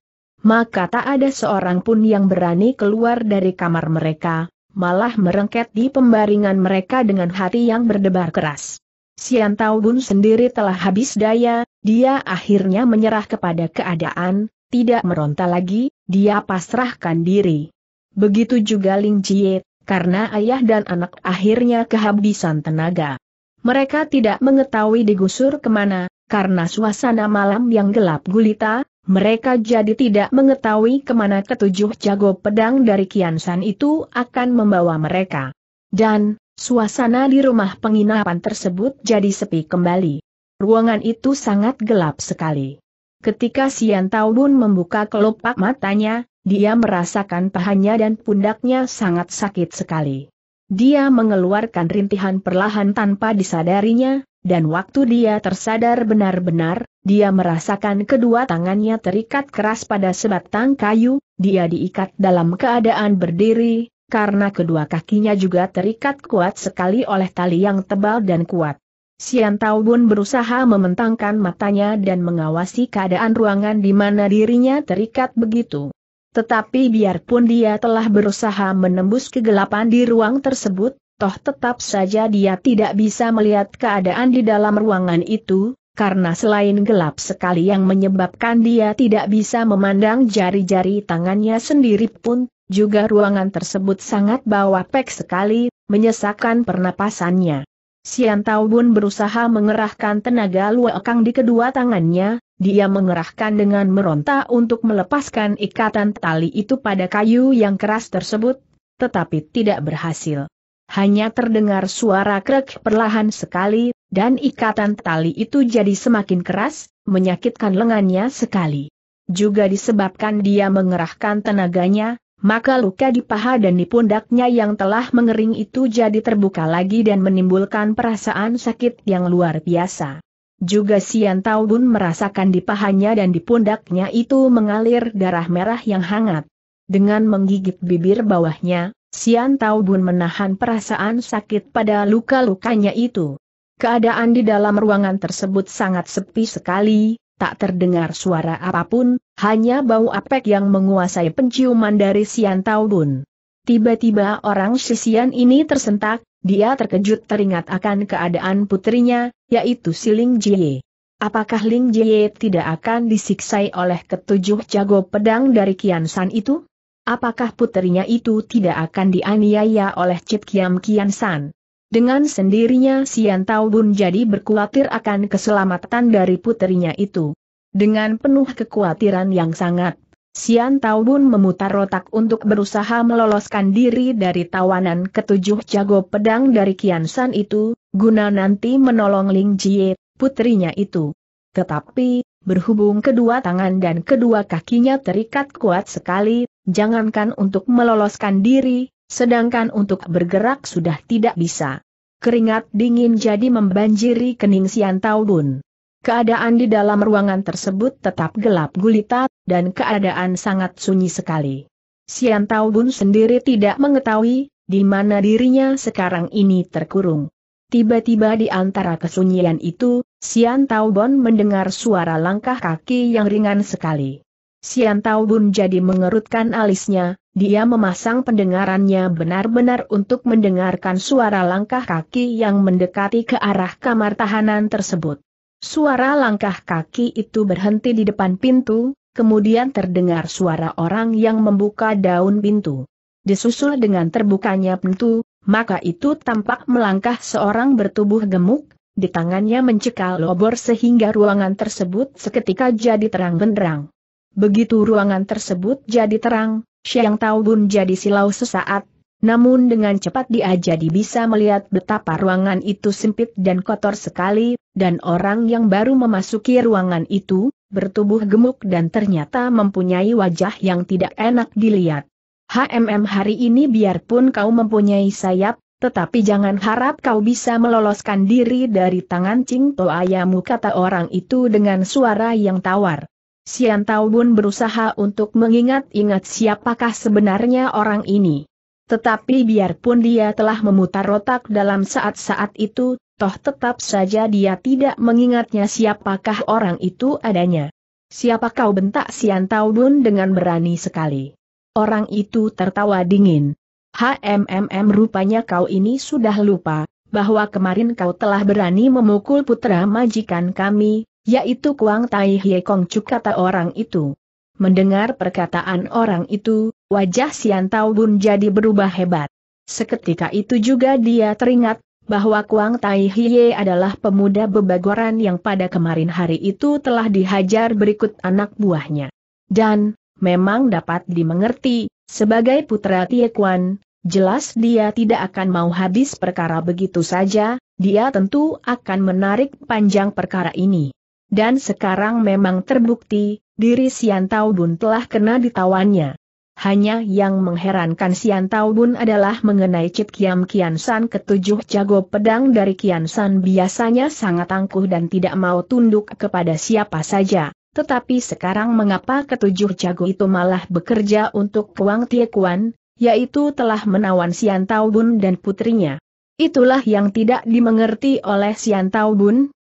maka tak ada seorang pun yang berani keluar dari kamar mereka, malah merengket di pembaringan mereka dengan hati yang berdebar keras. Sian Bun sendiri telah habis daya, dia akhirnya menyerah kepada keadaan, tidak meronta lagi, dia pasrahkan diri. Begitu juga Ling Jie, karena ayah dan anak akhirnya kehabisan tenaga. Mereka tidak mengetahui digusur kemana, karena suasana malam yang gelap gulita, mereka jadi tidak mengetahui kemana ketujuh jago pedang dari Kian San itu akan membawa mereka. Dan, suasana di rumah penginapan tersebut jadi sepi kembali. Ruangan itu sangat gelap sekali. Ketika Sian Taubun membuka kelopak matanya, dia merasakan pahanya dan pundaknya sangat sakit sekali. Dia mengeluarkan rintihan perlahan tanpa disadarinya, dan waktu dia tersadar benar-benar, dia merasakan kedua tangannya terikat keras pada sebatang kayu, dia diikat dalam keadaan berdiri, karena kedua kakinya juga terikat kuat sekali oleh tali yang tebal dan kuat. Sian pun berusaha mementangkan matanya dan mengawasi keadaan ruangan di mana dirinya terikat begitu. Tetapi biarpun dia telah berusaha menembus kegelapan di ruang tersebut, toh tetap saja dia tidak bisa melihat keadaan di dalam ruangan itu, karena selain gelap sekali yang menyebabkan dia tidak bisa memandang jari-jari tangannya sendiri pun, juga ruangan tersebut sangat bawa pek sekali, menyesakkan pernapasannya. Sian Taubun berusaha mengerahkan tenaga luakang di kedua tangannya, dia mengerahkan dengan meronta untuk melepaskan ikatan tali itu pada kayu yang keras tersebut, tetapi tidak berhasil. Hanya terdengar suara krek perlahan sekali, dan ikatan tali itu jadi semakin keras, menyakitkan lengannya sekali. Juga disebabkan dia mengerahkan tenaganya, maka luka di paha dan di pundaknya yang telah mengering itu jadi terbuka lagi dan menimbulkan perasaan sakit yang luar biasa. Juga Sian Taubun merasakan di pahanya dan di pundaknya itu mengalir darah merah yang hangat. Dengan menggigit bibir bawahnya, Sian Tao Bun menahan perasaan sakit pada luka-lukanya itu. Keadaan di dalam ruangan tersebut sangat sepi sekali, tak terdengar suara apapun, hanya bau apek yang menguasai penciuman dari Sian Tao Bun. Tiba-tiba orang sisian ini tersentak, dia terkejut teringat akan keadaan putrinya, yaitu si Ling Jie. Apakah Ling Jie tidak akan disiksai oleh ketujuh jago pedang dari Kian San itu? apakah putrinya itu tidak akan dianiaya oleh Cip Kiam Kian San. Dengan sendirinya Sian Tao Bun jadi berkhawatir akan keselamatan dari putrinya itu. Dengan penuh kekhawatiran yang sangat, Sian Tao Bun memutar otak untuk berusaha meloloskan diri dari tawanan ketujuh jago pedang dari Kian San itu, guna nanti menolong Ling Jie, putrinya itu. Tetapi, berhubung kedua tangan dan kedua kakinya terikat kuat sekali, Jangankan untuk meloloskan diri, sedangkan untuk bergerak sudah tidak bisa. Keringat dingin jadi membanjiri kening Sian Taubun. Keadaan di dalam ruangan tersebut tetap gelap gulita, dan keadaan sangat sunyi sekali. Sian Taubun sendiri tidak mengetahui, di mana dirinya sekarang ini terkurung. Tiba-tiba di antara kesunyian itu, Sian Taubon mendengar suara langkah kaki yang ringan sekali. Sian Taubun Bun jadi mengerutkan alisnya, dia memasang pendengarannya benar-benar untuk mendengarkan suara langkah kaki yang mendekati ke arah kamar tahanan tersebut. Suara langkah kaki itu berhenti di depan pintu, kemudian terdengar suara orang yang membuka daun pintu. Disusul dengan terbukanya pintu, maka itu tampak melangkah seorang bertubuh gemuk, di tangannya mencekal lobor sehingga ruangan tersebut seketika jadi terang benderang. Begitu ruangan tersebut jadi terang, Xiang Tao Bun jadi silau sesaat, namun dengan cepat dia jadi bisa melihat betapa ruangan itu sempit dan kotor sekali, dan orang yang baru memasuki ruangan itu, bertubuh gemuk dan ternyata mempunyai wajah yang tidak enak dilihat. HMM hari ini biarpun kau mempunyai sayap, tetapi jangan harap kau bisa meloloskan diri dari tangan Cing Toayamu kata orang itu dengan suara yang tawar. Sian Taubun berusaha untuk mengingat-ingat siapakah sebenarnya orang ini. Tetapi biarpun dia telah memutar otak dalam saat-saat itu, toh tetap saja dia tidak mengingatnya siapakah orang itu adanya. Siapa kau bentak Sian Taubun dengan berani sekali. Orang itu tertawa dingin. HMMM rupanya kau ini sudah lupa, bahwa kemarin kau telah berani memukul putra majikan kami, yaitu Kuang Tai Hie Kong Chu kata orang itu. Mendengar perkataan orang itu, wajah Sian Tao Bun jadi berubah hebat. Seketika itu juga dia teringat bahwa Kuang Tai Hie adalah pemuda bebagoran yang pada kemarin hari itu telah dihajar berikut anak buahnya. Dan, memang dapat dimengerti, sebagai putra Tie Kuan, Jelas dia tidak akan mau habis perkara begitu saja, dia tentu akan menarik panjang perkara ini. Dan sekarang memang terbukti, diri Sian telah kena ditawannya. Hanya yang mengherankan Sian adalah mengenai Cit Kiam Kian San ketujuh jago pedang dari Kian San biasanya sangat angkuh dan tidak mau tunduk kepada siapa saja. Tetapi sekarang mengapa ketujuh jago itu malah bekerja untuk Kuang Tie Kuan, yaitu telah menawan Sian dan putrinya. Itulah yang tidak dimengerti oleh Sian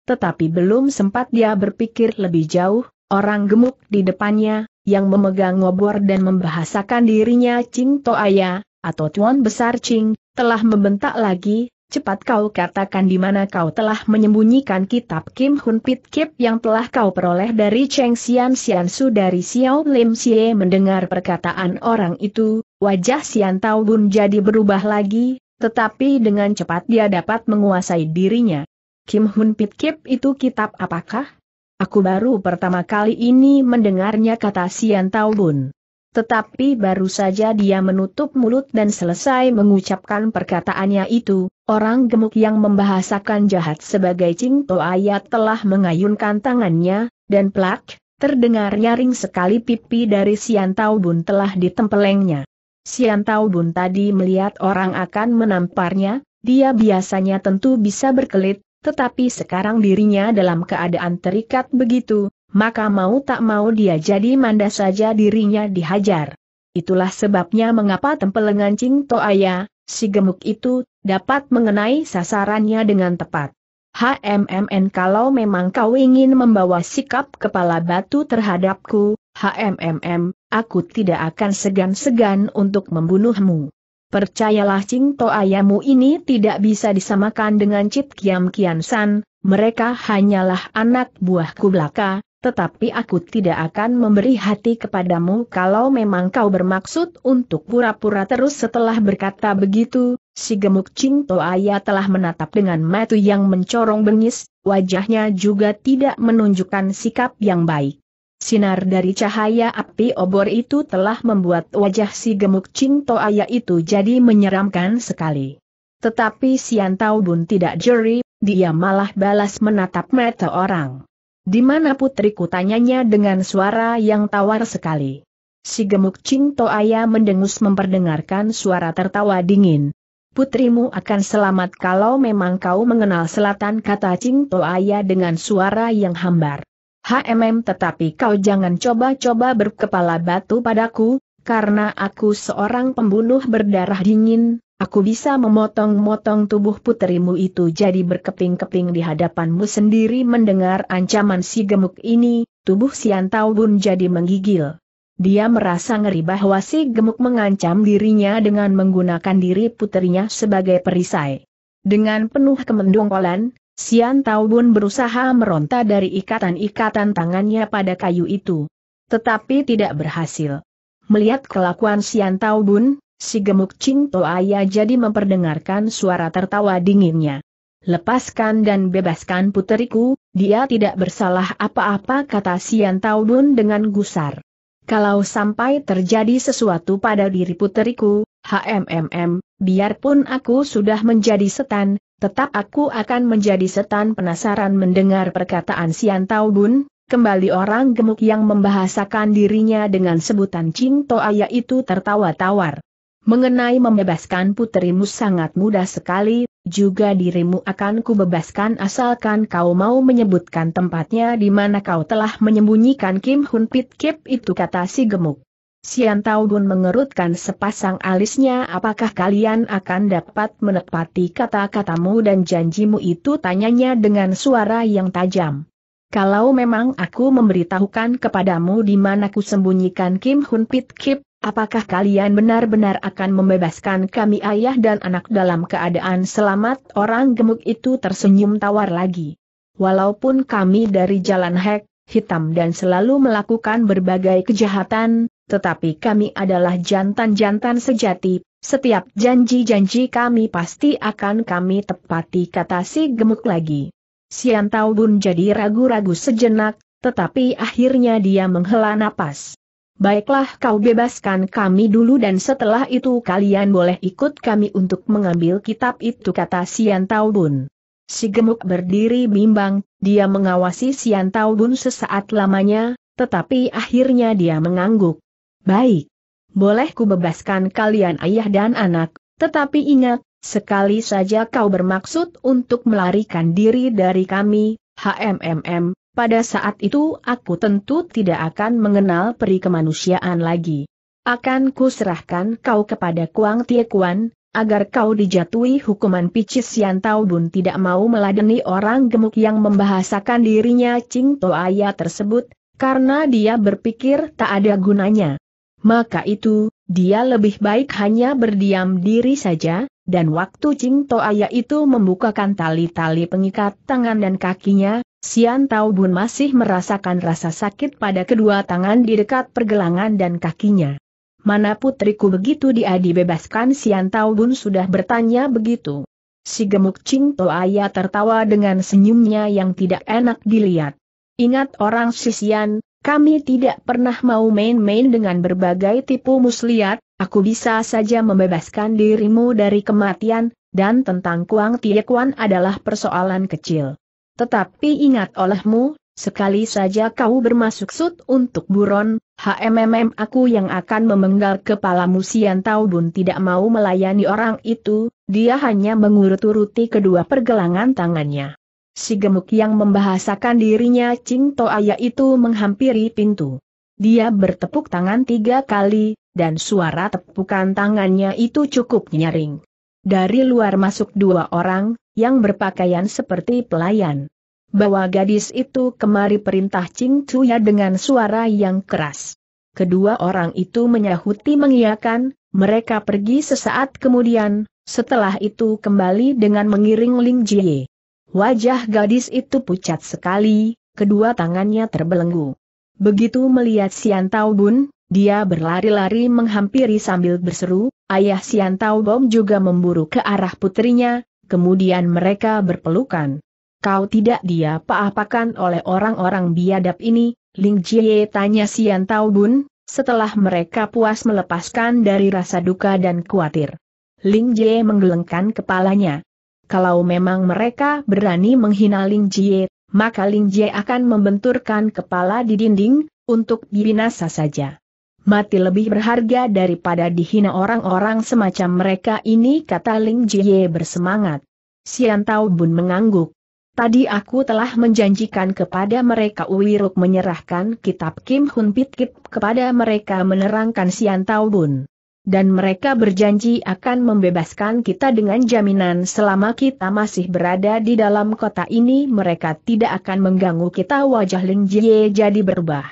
tetapi belum sempat dia berpikir lebih jauh, orang gemuk di depannya, yang memegang ngobor dan membahasakan dirinya Ching Toaya, atau Tuan Besar Ching, telah membentak lagi, cepat kau katakan di mana kau telah menyembunyikan kitab Kim Hun Pit Kip yang telah kau peroleh dari Cheng Xian Xian Su dari Xiao Lim Xie mendengar perkataan orang itu, wajah Xian Tao Bun jadi berubah lagi, tetapi dengan cepat dia dapat menguasai dirinya. Kim Hun Pit Kip itu kitab apakah? Aku baru pertama kali ini mendengarnya kata Sian Tao Bun. Tetapi baru saja dia menutup mulut dan selesai mengucapkan perkataannya itu, orang gemuk yang membahasakan jahat sebagai Ching To Ayat telah mengayunkan tangannya, dan plak, terdengar nyaring sekali pipi dari Sian Tao Bun telah ditempelengnya. Sian Tao Bun tadi melihat orang akan menamparnya, dia biasanya tentu bisa berkelit, tetapi sekarang dirinya dalam keadaan terikat begitu, maka mau tak mau dia jadi manda saja dirinya dihajar. Itulah sebabnya mengapa tempelengan Cing Toaya, si gemuk itu, dapat mengenai sasarannya dengan tepat. HMMN kalau memang kau ingin membawa sikap kepala batu terhadapku, HMMM, aku tidak akan segan-segan untuk membunuhmu. Percayalah Ching To Ayamu ini tidak bisa disamakan dengan Cip Kiam Kian San, mereka hanyalah anak buahku belaka, tetapi aku tidak akan memberi hati kepadamu kalau memang kau bermaksud untuk pura-pura terus setelah berkata begitu, si gemuk Ching To Aya telah menatap dengan mata yang mencorong bengis, wajahnya juga tidak menunjukkan sikap yang baik. Sinar dari cahaya api obor itu telah membuat wajah si gemuk Cinto Ayah itu jadi menyeramkan sekali. Tetapi Sian Tau Bun tidak jeri, dia malah balas menatap mata orang. Di mana putriku tanyanya dengan suara yang tawar sekali. Si gemuk Cinto Ayah mendengus memperdengarkan suara tertawa dingin. Putrimu akan selamat kalau memang kau mengenal selatan kata Cinto Ayah dengan suara yang hambar. HMM tetapi kau jangan coba-coba berkepala batu padaku, karena aku seorang pembunuh berdarah dingin, aku bisa memotong-motong tubuh putrimu itu jadi berkeping-keping di hadapanmu sendiri mendengar ancaman si gemuk ini, tubuh Sian Taubun jadi menggigil. Dia merasa ngeri bahwa si gemuk mengancam dirinya dengan menggunakan diri putrinya sebagai perisai. Dengan penuh kemendungkolan. Sian Taubun berusaha meronta dari ikatan-ikatan tangannya pada kayu itu. Tetapi tidak berhasil. Melihat kelakuan Sian Taubun, si gemuk Ching Toaya jadi memperdengarkan suara tertawa dinginnya. Lepaskan dan bebaskan puteriku, dia tidak bersalah apa-apa kata Sian Taubun dengan gusar. Kalau sampai terjadi sesuatu pada diri puteriku, HMMM, biarpun aku sudah menjadi setan, Tetap aku akan menjadi setan penasaran mendengar perkataan Sian Taubun. kembali orang gemuk yang membahasakan dirinya dengan sebutan Ching Toaya itu tertawa tawar. Mengenai membebaskan putrimu sangat mudah sekali, juga dirimu akan kubebaskan asalkan kau mau menyebutkan tempatnya di mana kau telah menyembunyikan Kim Hun Pit Kip itu kata si gemuk. Sian Tao mengerutkan sepasang alisnya apakah kalian akan dapat menepati kata-katamu dan janjimu itu tanyanya dengan suara yang tajam. Kalau memang aku memberitahukan kepadamu di mana ku sembunyikan Kim Hun Pit Kip, apakah kalian benar-benar akan membebaskan kami ayah dan anak dalam keadaan selamat? Orang gemuk itu tersenyum tawar lagi. Walaupun kami dari jalan hek, hitam dan selalu melakukan berbagai kejahatan, tetapi kami adalah jantan-jantan sejati, setiap janji-janji kami pasti akan kami tepati kata si gemuk lagi. Sian Taubun jadi ragu-ragu sejenak, tetapi akhirnya dia menghela napas. Baiklah kau bebaskan kami dulu dan setelah itu kalian boleh ikut kami untuk mengambil kitab itu kata Sian Taubun. Si gemuk berdiri bimbang, dia mengawasi Sian Taubun sesaat lamanya, tetapi akhirnya dia mengangguk. Baik. Boleh ku bebaskan kalian ayah dan anak, tetapi ingat, sekali saja kau bermaksud untuk melarikan diri dari kami, HMMM, pada saat itu aku tentu tidak akan mengenal peri kemanusiaan lagi. Akan kuserahkan kau kepada Kuang Tie Kuan, agar kau dijatuhi hukuman picis yang Tau Bun tidak mau meladeni orang gemuk yang membahasakan dirinya Cing Toaya tersebut, karena dia berpikir tak ada gunanya maka itu, dia lebih baik hanya berdiam diri saja, dan waktu Cing Toaya itu membukakan tali-tali pengikat tangan dan kakinya, Sian Taubun masih merasakan rasa sakit pada kedua tangan di dekat pergelangan dan kakinya. Mana putriku begitu dia dibebaskan Sian Taubun sudah bertanya begitu. Si gemuk Cing Toaya tertawa dengan senyumnya yang tidak enak dilihat. Ingat orang Sisian, kami tidak pernah mau main-main dengan berbagai tipu muslihat, aku bisa saja membebaskan dirimu dari kematian, dan tentang Kuang Tiekuan adalah persoalan kecil. Tetapi ingat olehmu, sekali saja kau bermaksud untuk buron, HMMM aku yang akan memenggal kepala musian Tau Bun tidak mau melayani orang itu, dia hanya mengurut-uruti kedua pergelangan tangannya si gemuk yang membahasakan dirinya Ching Toaya itu menghampiri pintu. Dia bertepuk tangan tiga kali, dan suara tepukan tangannya itu cukup nyaring. Dari luar masuk dua orang, yang berpakaian seperti pelayan. Bawa gadis itu kemari perintah Ching ya dengan suara yang keras. Kedua orang itu menyahuti mengiakan, mereka pergi sesaat kemudian, setelah itu kembali dengan mengiring Ling Jie. Wajah gadis itu pucat sekali, kedua tangannya terbelenggu. Begitu melihat Sian Tao Bun, dia berlari-lari menghampiri sambil berseru, ayah Sian Tao Bom juga memburu ke arah putrinya, kemudian mereka berpelukan. Kau tidak dia apa apakan oleh orang-orang biadab ini, Ling Jie tanya Sian Tao Bun, setelah mereka puas melepaskan dari rasa duka dan khawatir. Ling Jie menggelengkan kepalanya kalau memang mereka berani menghina Ling Jie, maka Ling Jie akan membenturkan kepala di dinding, untuk binasa saja. Mati lebih berharga daripada dihina orang-orang semacam mereka ini kata Ling Jie bersemangat. Sian Tao Bun mengangguk. Tadi aku telah menjanjikan kepada mereka Wiruk menyerahkan kitab Kim Hun Pit Kip kepada mereka menerangkan Sian Tao Bun dan mereka berjanji akan membebaskan kita dengan jaminan selama kita masih berada di dalam kota ini mereka tidak akan mengganggu kita wajah Ling Jie jadi berubah.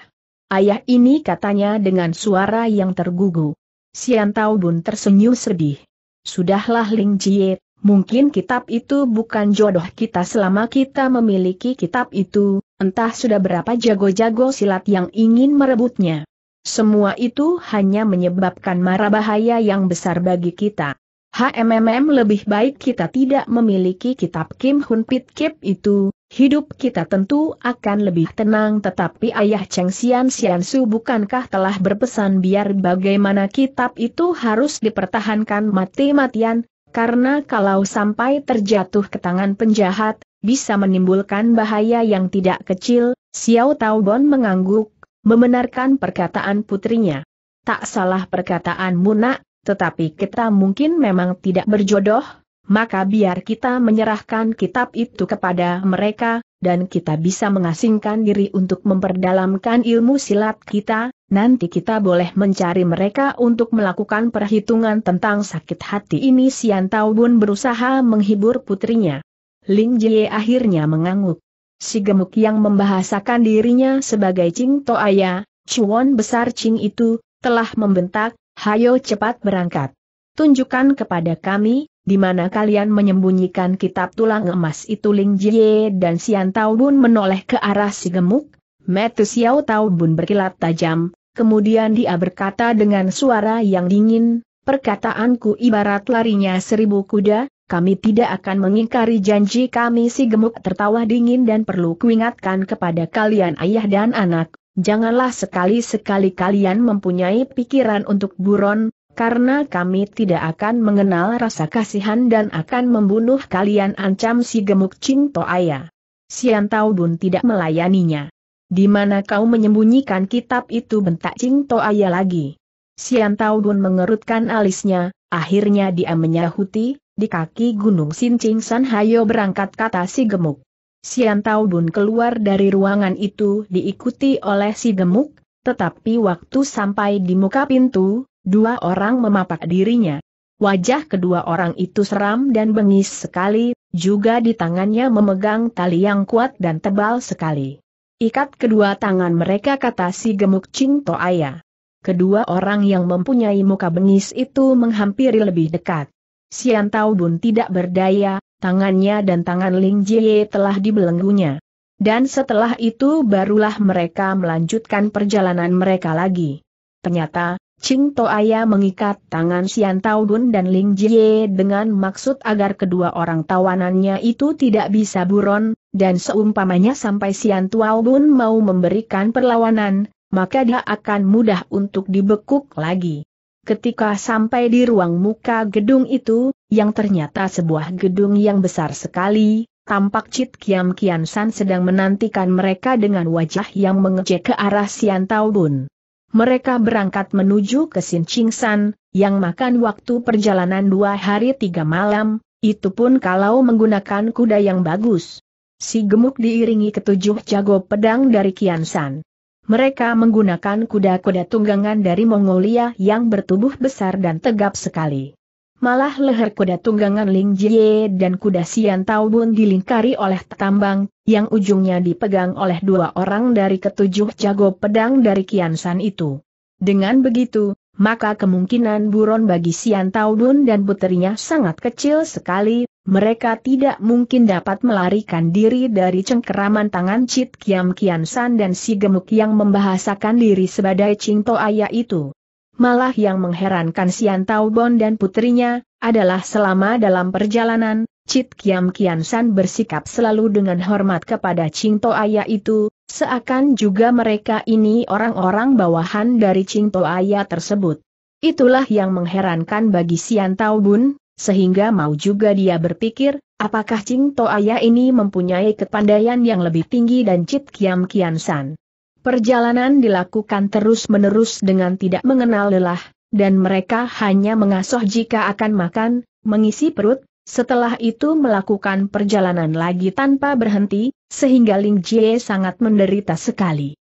Ayah ini katanya dengan suara yang tergugu. Sian Tao Bun tersenyum sedih. Sudahlah Ling Jie, mungkin kitab itu bukan jodoh kita selama kita memiliki kitab itu, entah sudah berapa jago-jago silat yang ingin merebutnya. Semua itu hanya menyebabkan mara bahaya yang besar bagi kita. HMMM lebih baik kita tidak memiliki kitab Kim Hun Pit Kip itu, hidup kita tentu akan lebih tenang tetapi ayah Cheng Xian Xian Su bukankah telah berpesan biar bagaimana kitab itu harus dipertahankan mati-matian, karena kalau sampai terjatuh ke tangan penjahat, bisa menimbulkan bahaya yang tidak kecil, Xiao Taobon mengangguk, Membenarkan perkataan putrinya. Tak salah perkataan Munak, tetapi kita mungkin memang tidak berjodoh, maka biar kita menyerahkan kitab itu kepada mereka, dan kita bisa mengasingkan diri untuk memperdalamkan ilmu silat kita, nanti kita boleh mencari mereka untuk melakukan perhitungan tentang sakit hati ini Sian Taubun berusaha menghibur putrinya. Ling Jie akhirnya mengangguk. Si gemuk yang membahasakan dirinya sebagai Cing Toaya, cuan besar Ching itu, telah membentak, hayo cepat berangkat. Tunjukkan kepada kami, di mana kalian menyembunyikan kitab tulang emas itu Ling Jie dan Sian Taubun menoleh ke arah si gemuk. Metu Xiao Tao Bun berkilat tajam, kemudian dia berkata dengan suara yang dingin, perkataanku ibarat larinya seribu kuda, kami tidak akan mengingkari janji kami si gemuk tertawa dingin dan perlu kuingatkan kepada kalian ayah dan anak, janganlah sekali-sekali kalian mempunyai pikiran untuk buron, karena kami tidak akan mengenal rasa kasihan dan akan membunuh kalian ancam si gemuk Cinto Ayah. Sian tahu Bun tidak melayaninya. Di mana kau menyembunyikan kitab itu bentak Cinto Ayah lagi. Sian Tao Bun mengerutkan alisnya, akhirnya dia menyahuti, di kaki gunung Sincing San Hayo berangkat kata si gemuk. Sian Tao Bun keluar dari ruangan itu diikuti oleh si gemuk, tetapi waktu sampai di muka pintu, dua orang memapak dirinya. Wajah kedua orang itu seram dan bengis sekali, juga di tangannya memegang tali yang kuat dan tebal sekali. Ikat kedua tangan mereka kata si gemuk Ching Toaya. Kedua orang yang mempunyai muka bengis itu menghampiri lebih dekat. Sian Tao Bun tidak berdaya, tangannya dan tangan Ling Jie telah dibelenggunya. Dan setelah itu barulah mereka melanjutkan perjalanan mereka lagi. Ternyata, Ching Toaya mengikat tangan Sian Tao Bun dan Ling Jie dengan maksud agar kedua orang tawanannya itu tidak bisa buron, dan seumpamanya sampai Sian Tao Bun mau memberikan perlawanan, maka dia akan mudah untuk dibekuk lagi. Ketika sampai di ruang muka gedung itu, yang ternyata sebuah gedung yang besar sekali, tampak Cit Kiam Kian San sedang menantikan mereka dengan wajah yang mengejek ke arah Sian Taubun. Mereka berangkat menuju ke Sin Ching San, yang makan waktu perjalanan dua hari tiga malam, itu pun kalau menggunakan kuda yang bagus. Si gemuk diiringi ketujuh jago pedang dari Kian San. Mereka menggunakan kuda-kuda tunggangan dari Mongolia yang bertubuh besar dan tegap sekali. Malah leher kuda tunggangan Ling Jie dan kuda Sian Taubun dilingkari oleh tambang, yang ujungnya dipegang oleh dua orang dari ketujuh jago pedang dari Kian San itu. Dengan begitu, maka kemungkinan buron bagi Sian Bun dan puterinya sangat kecil sekali mereka tidak mungkin dapat melarikan diri dari cengkeraman tangan Cit Kiam Kian San dan si gemuk yang membahasakan diri sebagai Cing Toaya itu. Malah yang mengherankan Sian Taubon dan putrinya, adalah selama dalam perjalanan, Cit Kiam Kian San bersikap selalu dengan hormat kepada Cing Toaya itu, seakan juga mereka ini orang-orang bawahan dari Cing Toaya tersebut. Itulah yang mengherankan bagi Sian Taubun, sehingga mau juga dia berpikir, apakah Ching Toaya ini mempunyai kepandaian yang lebih tinggi dan Cit Kiam Kian San. Perjalanan dilakukan terus-menerus dengan tidak mengenal lelah, dan mereka hanya mengasuh jika akan makan, mengisi perut, setelah itu melakukan perjalanan lagi tanpa berhenti, sehingga Ling Jie sangat menderita sekali.